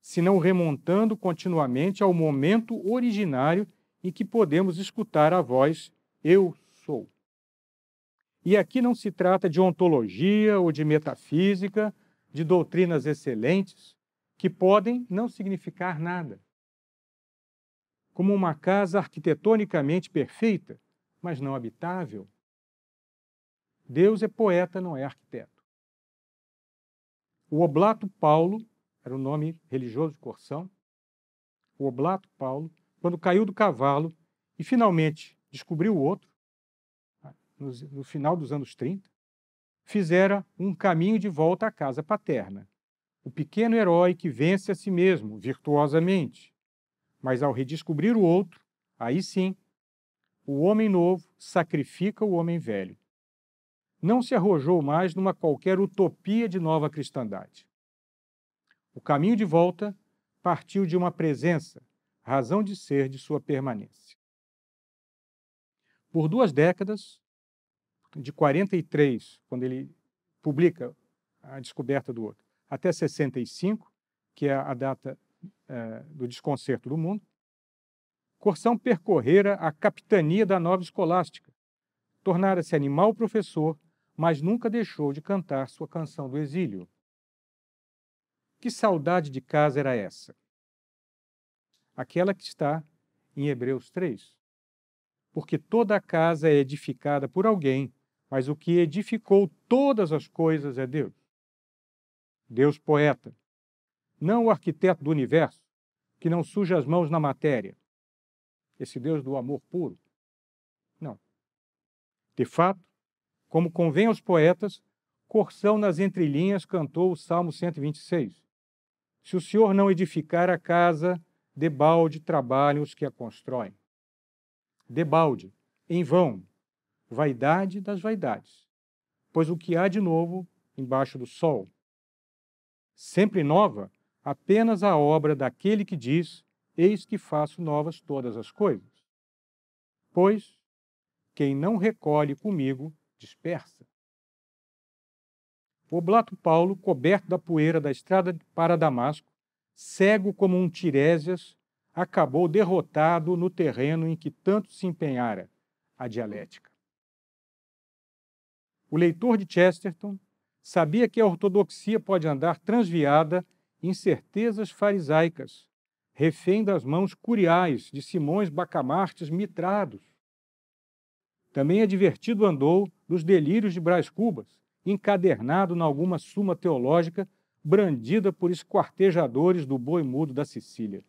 Se não remontando continuamente ao momento originário em que podemos escutar a voz Eu sou. E aqui não se trata de ontologia ou de metafísica, de doutrinas excelentes, que podem não significar nada. Como uma casa arquitetonicamente perfeita, mas não habitável, Deus é poeta, não é arquiteto. O Oblato Paulo, era o nome religioso de Corsão, o Oblato Paulo, quando caiu do cavalo e finalmente descobriu o outro, ah, no, final dos anos 30, fizera um caminho de volta à casa paterna. O pequeno herói que vence a si mesmo, virtuosamente. Mas ao redescobrir o outro, aí sim, o homem novo sacrifica o homem velho não se arrojou mais numa qualquer utopia de nova cristandade. O caminho de volta partiu de uma presença, razão de ser de sua permanência. Por duas décadas, de 43, quando ele publica a descoberta do outro, até 65, que é a data é, do desconcerto do mundo, Corção percorrera a capitania da nova escolástica, tornara-se animal professor mas nunca deixou de cantar sua canção do exílio. Que saudade de casa era essa? Aquela que está em Hebreus 3. Porque toda casa é edificada por alguém, mas o que edificou todas as coisas é Deus. Deus poeta, não o arquiteto do universo, que não suja as mãos na matéria. Esse Deus do amor puro. Não. De fato, como convém aos poetas, Corção nas entrelinhas cantou o Salmo 126. Se o Senhor não edificar a casa, debalde trabalham os que a constroem. Debalde, em vão, vaidade das vaidades, pois o que há de novo embaixo do sol. Sempre nova, apenas a obra daquele que diz: Eis que faço novas todas as coisas. Pois, quem não recolhe comigo, dispersa. O oblato Paulo, coberto da poeira da estrada para Damasco, cego como um Tirésias, acabou derrotado no terreno em que tanto se empenhara a dialética. O leitor de Chesterton sabia que a ortodoxia pode andar transviada em certezas farisaicas, refém das mãos curiais de Simões Bacamartes mitrados. Também advertido andou dos delírios de Brás Cubas, encadernado em alguma suma teológica brandida por esquartejadores do boi mudo da Sicília.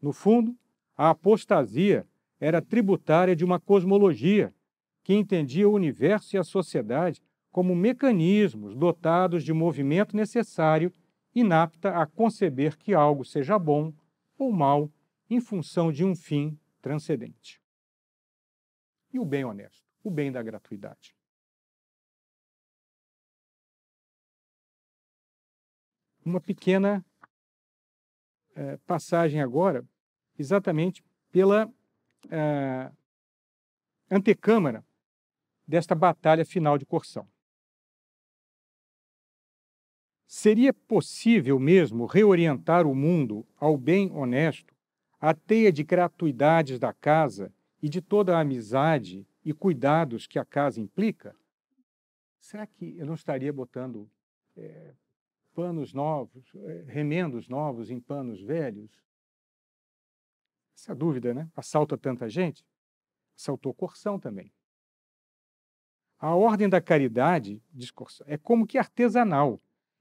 No fundo, a apostasia era tributária de uma cosmologia que entendia o universo e a sociedade como mecanismos dotados de movimento necessário, inapta a conceber que algo seja bom ou mal em função de um fim transcendente. E o bem honesto? o bem da gratuidade. Uma pequena é, passagem agora, exatamente pela é, antecâmara desta batalha final de Corção. Seria possível mesmo reorientar o mundo ao bem honesto, a teia de gratuidades da casa e de toda a amizade e cuidados que a casa implica, será que eu não estaria botando é, panos novos, é, remendos novos em panos velhos? Essa dúvida, né? Assalta tanta gente? Assaltou Corção também. A ordem da caridade, diz Corção, é como que artesanal.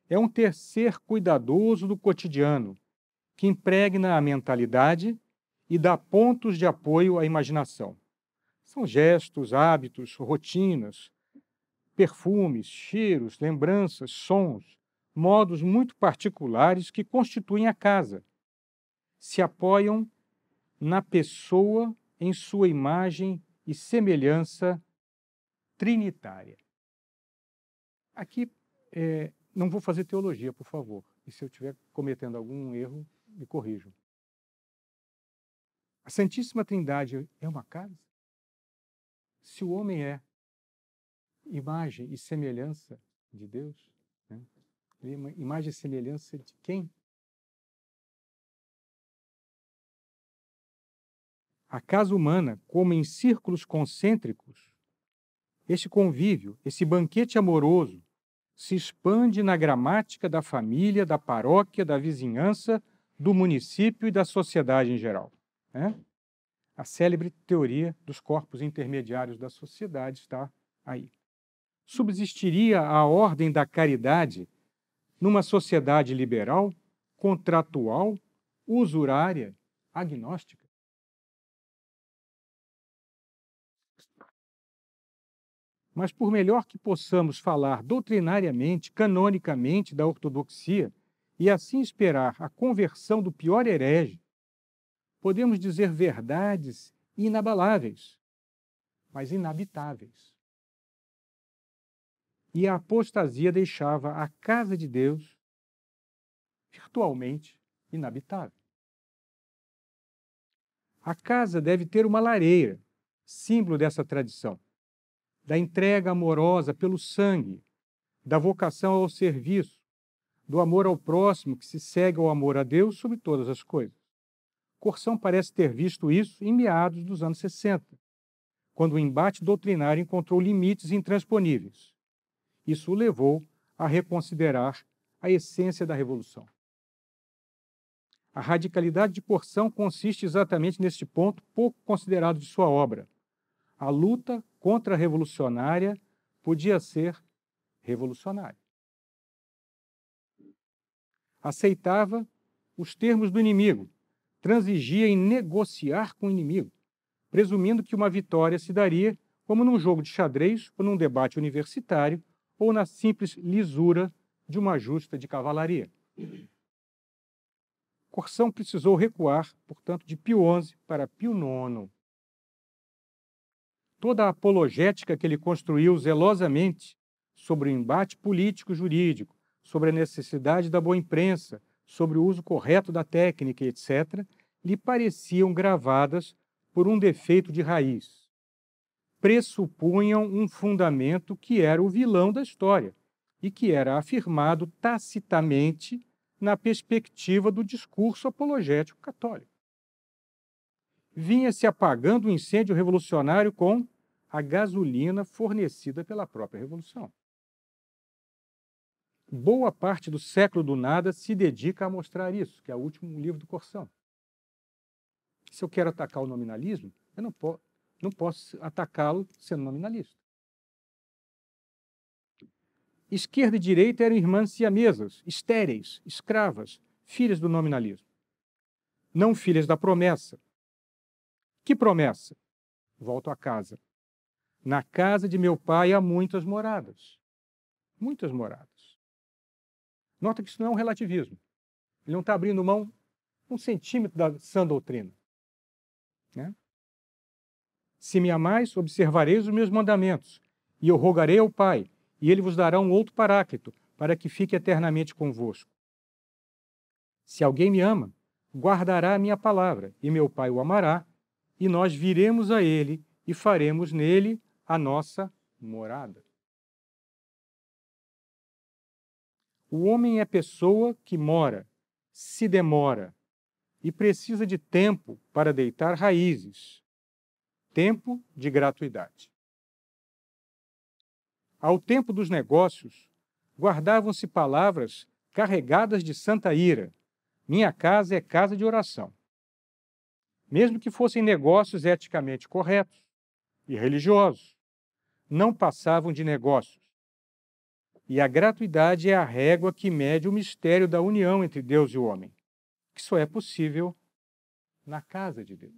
É um tercer cuidadoso do cotidiano, que impregna a mentalidade e dá pontos de apoio à imaginação. São gestos, hábitos, rotinas, perfumes, cheiros, lembranças, sons, modos muito particulares que constituem a casa. Se apoiam na pessoa em sua imagem e semelhança trinitária. Aqui é, não vou fazer teologia, por favor, e se eu estiver cometendo algum erro, me corrijam. A Santíssima Trindade é uma casa? Se o homem é imagem e semelhança de Deus, né? ele é uma imagem e semelhança de quem? A casa humana, como em círculos concêntricos, este convívio, esse banquete amoroso, se expande na gramática da família, da paróquia, da vizinhança, do município e da sociedade em geral. Né? A célebre teoria dos corpos intermediários da sociedade está aí. Subsistiria a ordem da caridade numa sociedade liberal, contratual, usurária, agnóstica? Mas, por melhor que possamos falar doutrinariamente, canonicamente da ortodoxia, e assim esperar a conversão do pior herege, podemos dizer verdades inabaláveis, mas inabitáveis. E a apostasia deixava a casa de Deus virtualmente inabitável. A casa deve ter uma lareira, símbolo dessa tradição, da entrega amorosa pelo sangue, da vocação ao serviço, do amor ao próximo que se segue ao amor a Deus sobre todas as coisas. Corsão parece ter visto isso em meados dos anos 60, quando o embate doutrinário encontrou limites intransponíveis. Isso o levou a reconsiderar a essência da revolução. A radicalidade de Corsão consiste exatamente neste ponto pouco considerado de sua obra. A luta contra-revolucionária podia ser revolucionária. Aceitava os termos do inimigo, transigia em negociar com o inimigo, presumindo que uma vitória se daria como num jogo de xadrez ou num debate universitário ou na simples lisura de uma justa de cavalaria. Corsão precisou recuar, portanto, de Pio XI para Pio IX. Toda a apologética que ele construiu zelosamente sobre o embate político-jurídico, sobre a necessidade da boa imprensa, sobre o uso correto da técnica, etc., lhe pareciam gravadas por um defeito de raiz. Pressupunham um fundamento que era o vilão da história e que era afirmado tacitamente na perspectiva do discurso apologético católico. Vinha se apagando o incêndio revolucionário com a gasolina fornecida pela própria Revolução. Boa parte do século do nada se dedica a mostrar isso, que é o último livro do Corsão. Se eu quero atacar o nominalismo, eu não, po não posso atacá-lo sendo nominalista. Esquerda e direita eram irmãs siamesas, estéreis, escravas, filhas do nominalismo. Não filhas da promessa. Que promessa? Volto à casa. Na casa de meu pai há muitas moradas. Muitas moradas. Nota que isso não é um relativismo. Ele não está abrindo mão um centímetro da sã doutrina. Né? Se me amais, observareis os meus mandamentos, e eu rogarei ao Pai, e ele vos dará um outro paráclito, para que fique eternamente convosco. Se alguém me ama, guardará a minha palavra, e meu Pai o amará, e nós viremos a ele e faremos nele a nossa morada. O homem é pessoa que mora, se demora, e precisa de tempo para deitar raízes, tempo de gratuidade. Ao tempo dos negócios, guardavam-se palavras carregadas de santa ira: minha casa é casa de oração. Mesmo que fossem negócios eticamente corretos e religiosos, não passavam de negócios. E a gratuidade é a régua que mede o mistério da união entre Deus e o homem que só é possível na casa de Deus.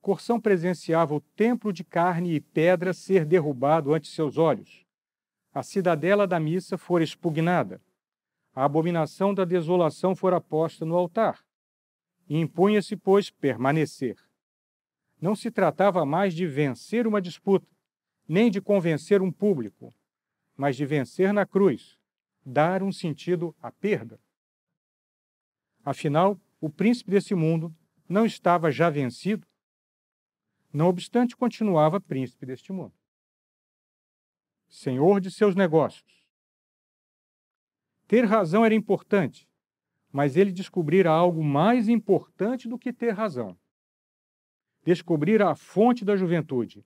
Corsão presenciava o templo de carne e pedra ser derrubado ante seus olhos. A cidadela da missa fora expugnada. A abominação da desolação fora posta no altar. E impunha-se, pois, permanecer. Não se tratava mais de vencer uma disputa, nem de convencer um público, mas de vencer na cruz, dar um sentido à perda. Afinal, o príncipe desse mundo não estava já vencido? Não obstante, continuava príncipe deste mundo, senhor de seus negócios. Ter razão era importante, mas ele descobrira algo mais importante do que ter razão. Descobrira a fonte da juventude.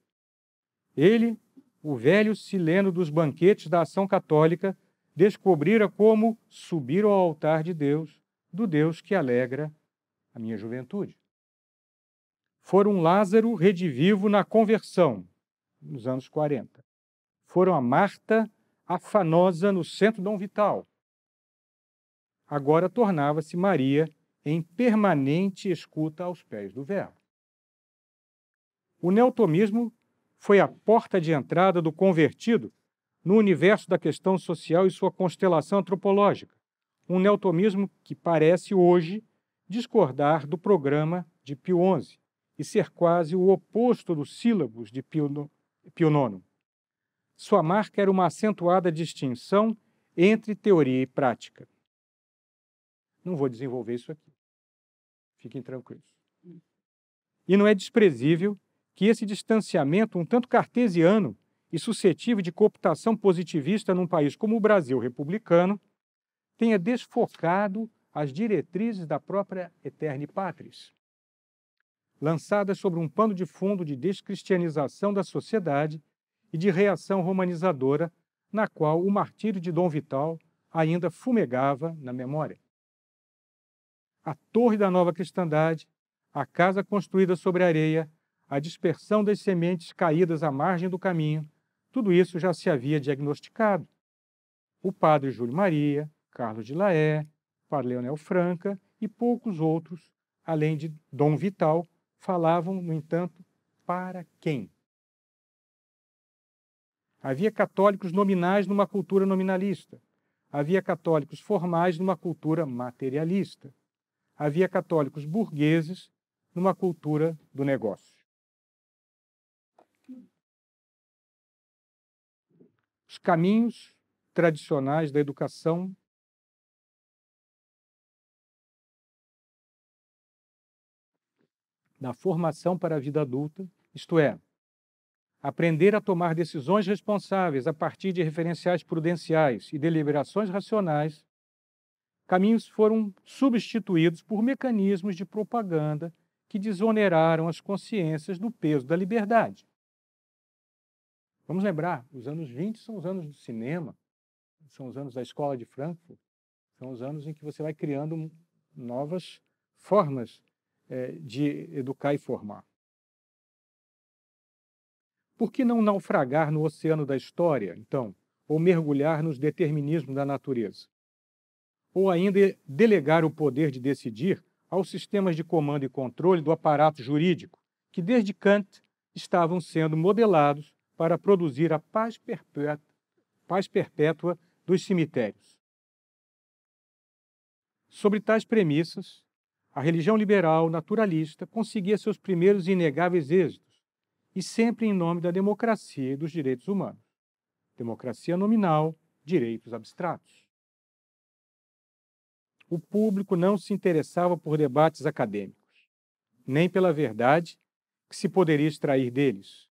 Ele, o velho sileno dos banquetes da ação católica, descobrira como subir ao altar de Deus do Deus que alegra a minha juventude. Foram um Lázaro redivivo na conversão, nos anos 40. Foram a Marta afanosa no centro Dom Vital. Agora tornava-se Maria em permanente escuta aos pés do Verbo. O neotomismo foi a porta de entrada do convertido no universo da questão social e sua constelação antropológica um neotomismo que parece hoje discordar do programa de Pio XI e ser quase o oposto dos sílabos de Pio, IX. Sua marca era uma acentuada distinção entre teoria e prática. Não vou desenvolver isso aqui. Fiquem tranquilos. E não é desprezível que esse distanciamento, um tanto cartesiano e suscetível de cooptação positivista num país como o Brasil republicano, tenha desfocado as diretrizes da própria Eterni Patris. Lançadas sobre um pano de fundo de descristianização da sociedade e de reação romanizadora, na qual o martírio de Dom Vital ainda fumegava na memória. A torre da nova cristandade, a casa construída sobre areia, a dispersão das sementes caídas à margem do caminho, tudo isso já se havia diagnosticado. O padre Júlio Maria, Carlos de Laé, para Leonel Franca e poucos outros, além de Dom Vital, falavam, no entanto, para quem? Havia católicos nominais numa cultura nominalista. Havia católicos formais numa cultura materialista. Havia católicos burgueses numa cultura do negócio. Os caminhos tradicionais da educação da formação para a vida adulta, isto é, aprender a tomar decisões responsáveis a partir de referenciais prudenciais e deliberações racionais, caminhos foram substituídos por mecanismos de propaganda que desoneraram as consciências do peso da liberdade. Vamos lembrar, os anos 20 são os anos do cinema, são os anos da escola de Frankfurt, são os anos em que você vai criando novas formas é, de educar e formar. Por que não naufragar no oceano da história, então, ou mergulhar nos determinismos da natureza? Ou ainda delegar o poder de decidir aos sistemas de comando e controle do aparato jurídico, que desde Kant estavam sendo modelados para produzir a paz perpétua, paz perpétua dos cemitérios. Sobre tais premissas, a religião liberal, naturalista, conseguia seus primeiros inegáveis êxitos, e sempre em nome da democracia e dos direitos humanos. Democracia nominal, direitos abstratos. O público não se interessava por debates acadêmicos, nem pela verdade que se poderia extrair deles,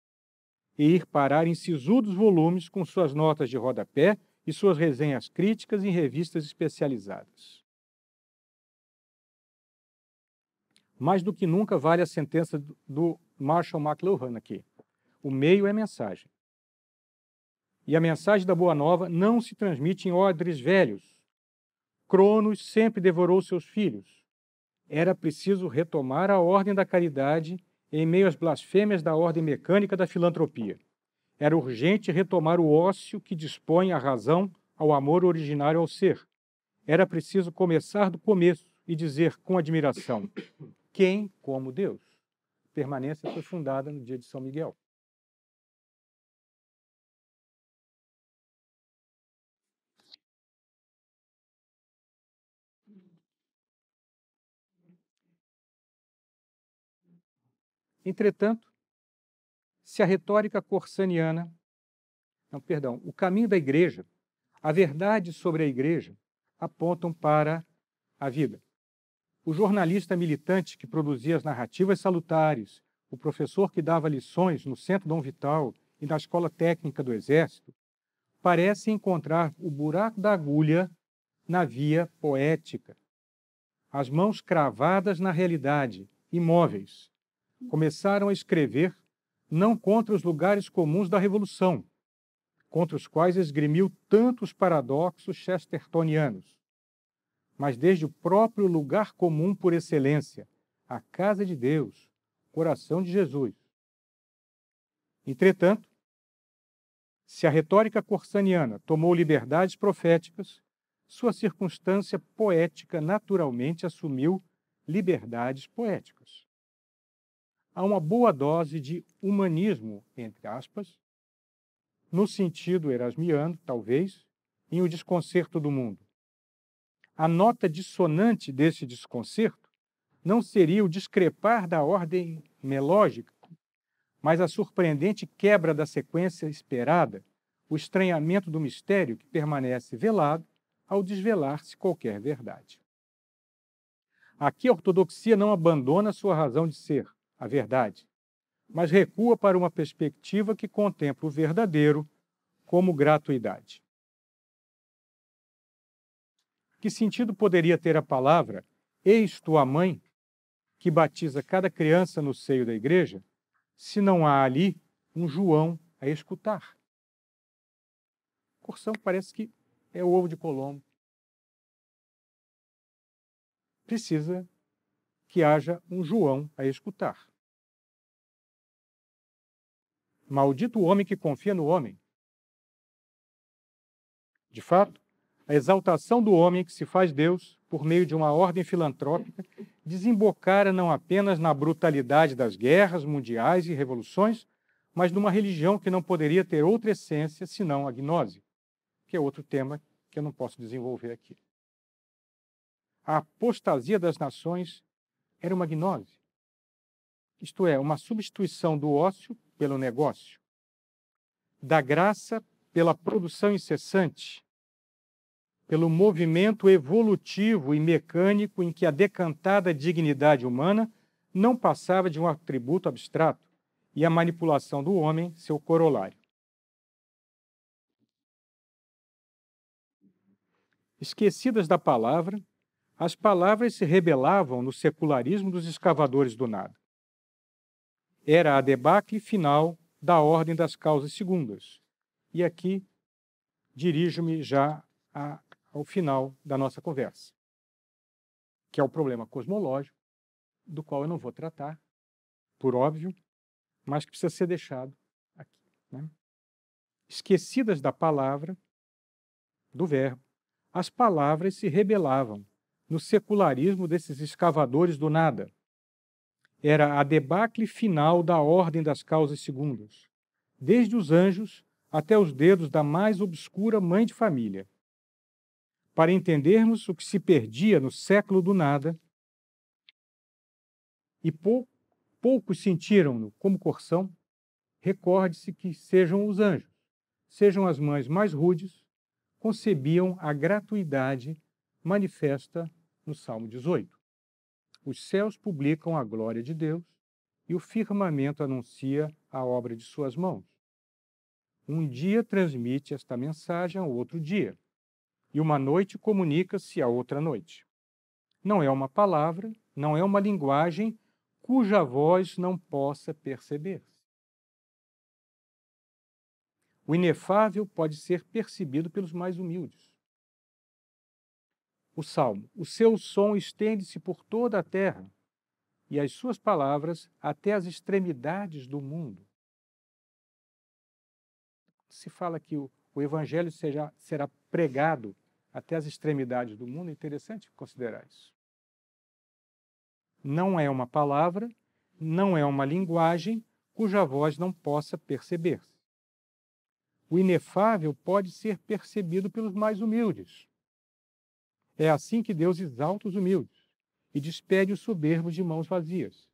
e ir parar em sisudos volumes com suas notas de rodapé e suas resenhas críticas em revistas especializadas. Mais do que nunca vale a sentença do Marshall McLuhan aqui. O meio é mensagem. E a mensagem da Boa Nova não se transmite em ordres velhos. Cronos sempre devorou seus filhos. Era preciso retomar a ordem da caridade em meio às blasfêmias da ordem mecânica da filantropia. Era urgente retomar o ócio que dispõe a razão ao amor originário ao ser. Era preciso começar do começo e dizer com admiração: quem, como Deus? Permanência foi fundada no dia de São Miguel. Entretanto, se a retórica corsaniana, não, perdão, o caminho da igreja, a verdade sobre a igreja apontam para a vida o jornalista militante que produzia as narrativas salutares, o professor que dava lições no Centro Dom Vital e na Escola Técnica do Exército, parece encontrar o buraco da agulha na via poética. As mãos cravadas na realidade, imóveis, começaram a escrever não contra os lugares comuns da Revolução, contra os quais esgrimiu tantos paradoxos chestertonianos, mas desde o próprio lugar comum por excelência, a casa de Deus, coração de Jesus. Entretanto, se a retórica corsaniana tomou liberdades proféticas, sua circunstância poética naturalmente assumiu liberdades poéticas. Há uma boa dose de humanismo, entre aspas, no sentido erasmiano, talvez, em O Desconcerto do Mundo a nota dissonante desse desconcerto não seria o discrepar da ordem melógica, mas a surpreendente quebra da sequência esperada, o estranhamento do mistério que permanece velado ao desvelar-se qualquer verdade. Aqui a ortodoxia não abandona sua razão de ser, a verdade, mas recua para uma perspectiva que contempla o verdadeiro como gratuidade. Que sentido poderia ter a palavra, eis tua mãe, que batiza cada criança no seio da igreja, se não há ali um João a escutar? Corção parece que é o ovo de Colombo. Precisa que haja um João a escutar. Maldito o homem que confia no homem. De fato, a exaltação do homem que se faz Deus por meio de uma ordem filantrópica desembocara não apenas na brutalidade das guerras mundiais e revoluções, mas numa religião que não poderia ter outra essência senão a gnose, que é outro tema que eu não posso desenvolver aqui. A apostasia das nações era uma gnose, isto é, uma substituição do ócio pelo negócio, da graça pela produção incessante, pelo movimento evolutivo e mecânico em que a decantada dignidade humana não passava de um atributo abstrato e a manipulação do homem seu corolário. Esquecidas da palavra, as palavras se rebelavam no secularismo dos escavadores do nada. Era a debacle final da ordem das causas segundas. E aqui dirijo-me já a ao final da nossa conversa, que é o problema cosmológico, do qual eu não vou tratar, por óbvio, mas que precisa ser deixado aqui. Né? Esquecidas da palavra, do verbo, as palavras se rebelavam no secularismo desses escavadores do nada. Era a debacle final da ordem das causas segundas, desde os anjos até os dedos da mais obscura mãe de família para entendermos o que se perdia no século do nada, e pou, poucos sentiram-no como corção, recorde-se que sejam os anjos, sejam as mães mais rudes, concebiam a gratuidade manifesta no Salmo 18. Os céus publicam a glória de Deus e o firmamento anuncia a obra de suas mãos. Um dia transmite esta mensagem ao outro dia e uma noite comunica-se à outra noite. Não é uma palavra, não é uma linguagem cuja voz não possa perceber-se. O inefável pode ser percebido pelos mais humildes. O salmo: O seu som estende-se por toda a terra, e as suas palavras até as extremidades do mundo. Se fala que o, o evangelho seja, será pregado até as extremidades do mundo. É interessante considerar isso. Não é uma palavra, não é uma linguagem cuja voz não possa perceber-se. O inefável pode ser percebido pelos mais humildes. É assim que Deus exalta os humildes e despede os soberbos de mãos vazias.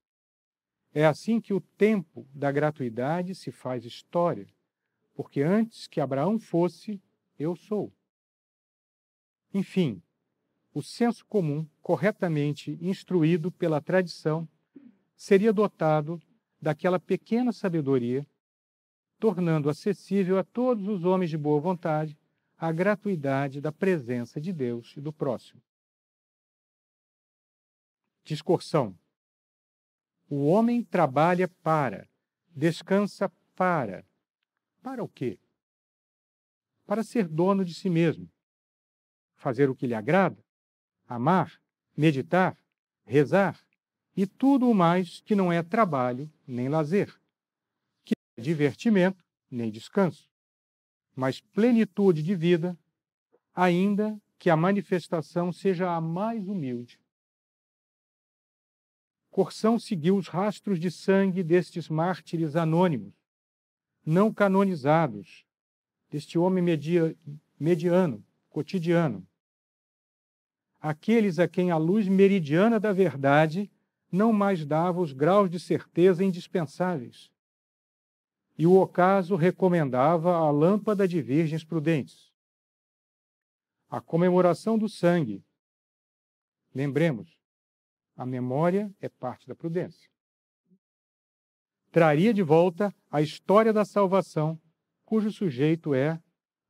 É assim que o tempo da gratuidade se faz história, porque antes que Abraão fosse, eu sou. Enfim, o senso comum, corretamente instruído pela tradição, seria dotado daquela pequena sabedoria, tornando acessível a todos os homens de boa vontade a gratuidade da presença de Deus e do próximo. Discursão: O homem trabalha para, descansa para. Para o quê? Para ser dono de si mesmo fazer o que lhe agrada, amar, meditar, rezar e tudo o mais que não é trabalho nem lazer, que é divertimento nem descanso, mas plenitude de vida, ainda que a manifestação seja a mais humilde. Corção seguiu os rastros de sangue destes mártires anônimos, não canonizados, deste homem media, mediano, cotidiano, aqueles a quem a luz meridiana da verdade não mais dava os graus de certeza indispensáveis. E o ocaso recomendava a lâmpada de virgens prudentes. A comemoração do sangue. Lembremos, a memória é parte da prudência. Traria de volta a história da salvação, cujo sujeito é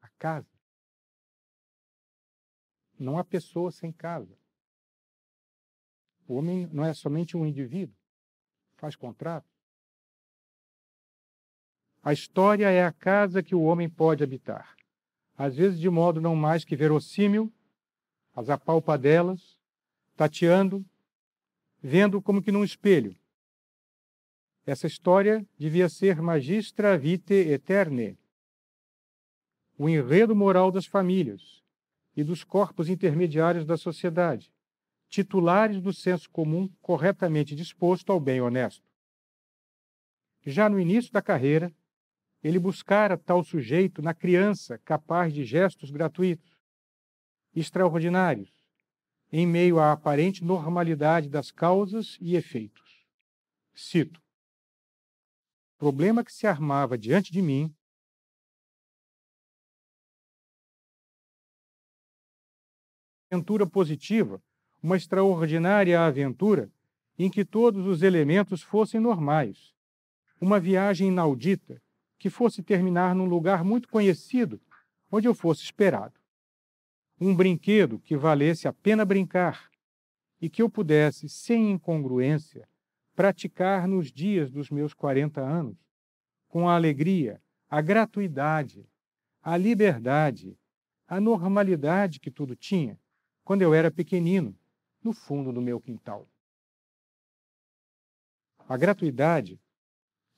a casa não há pessoa sem casa. O homem não é somente um indivíduo, faz contrato. A história é a casa que o homem pode habitar, às vezes de modo não mais que verossímil, as apalpadelas, tateando, vendo como que num espelho. Essa história devia ser magistra vitae eterne, o enredo moral das famílias, e dos corpos intermediários da sociedade, titulares do senso comum corretamente disposto ao bem honesto. Já no início da carreira, ele buscara tal sujeito na criança capaz de gestos gratuitos, extraordinários, em meio à aparente normalidade das causas e efeitos. Cito: Problema que se armava diante de mim aventura positiva, uma extraordinária aventura em que todos os elementos fossem normais. Uma viagem inaudita, que fosse terminar num lugar muito conhecido, onde eu fosse esperado. Um brinquedo que valesse a pena brincar e que eu pudesse, sem incongruência, praticar nos dias dos meus 40 anos, com a alegria, a gratuidade, a liberdade, a normalidade que tudo tinha quando eu era pequenino, no fundo do meu quintal. A gratuidade,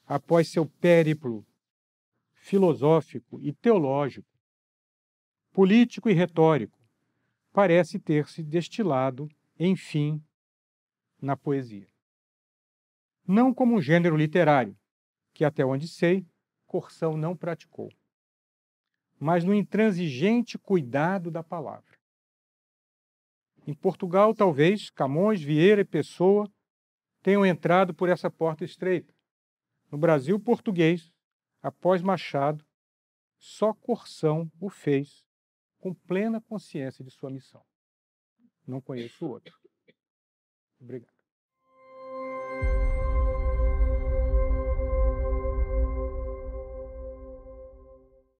após seu périplo filosófico e teológico, político e retórico, parece ter se destilado, enfim, na poesia. Não como um gênero literário, que até onde sei, Corção não praticou, mas no intransigente cuidado da palavra. Em Portugal, talvez, Camões, Vieira e Pessoa tenham entrado por essa porta estreita. No Brasil português, após Machado, só Corção o fez com plena consciência de sua missão. Não conheço outro. Obrigado.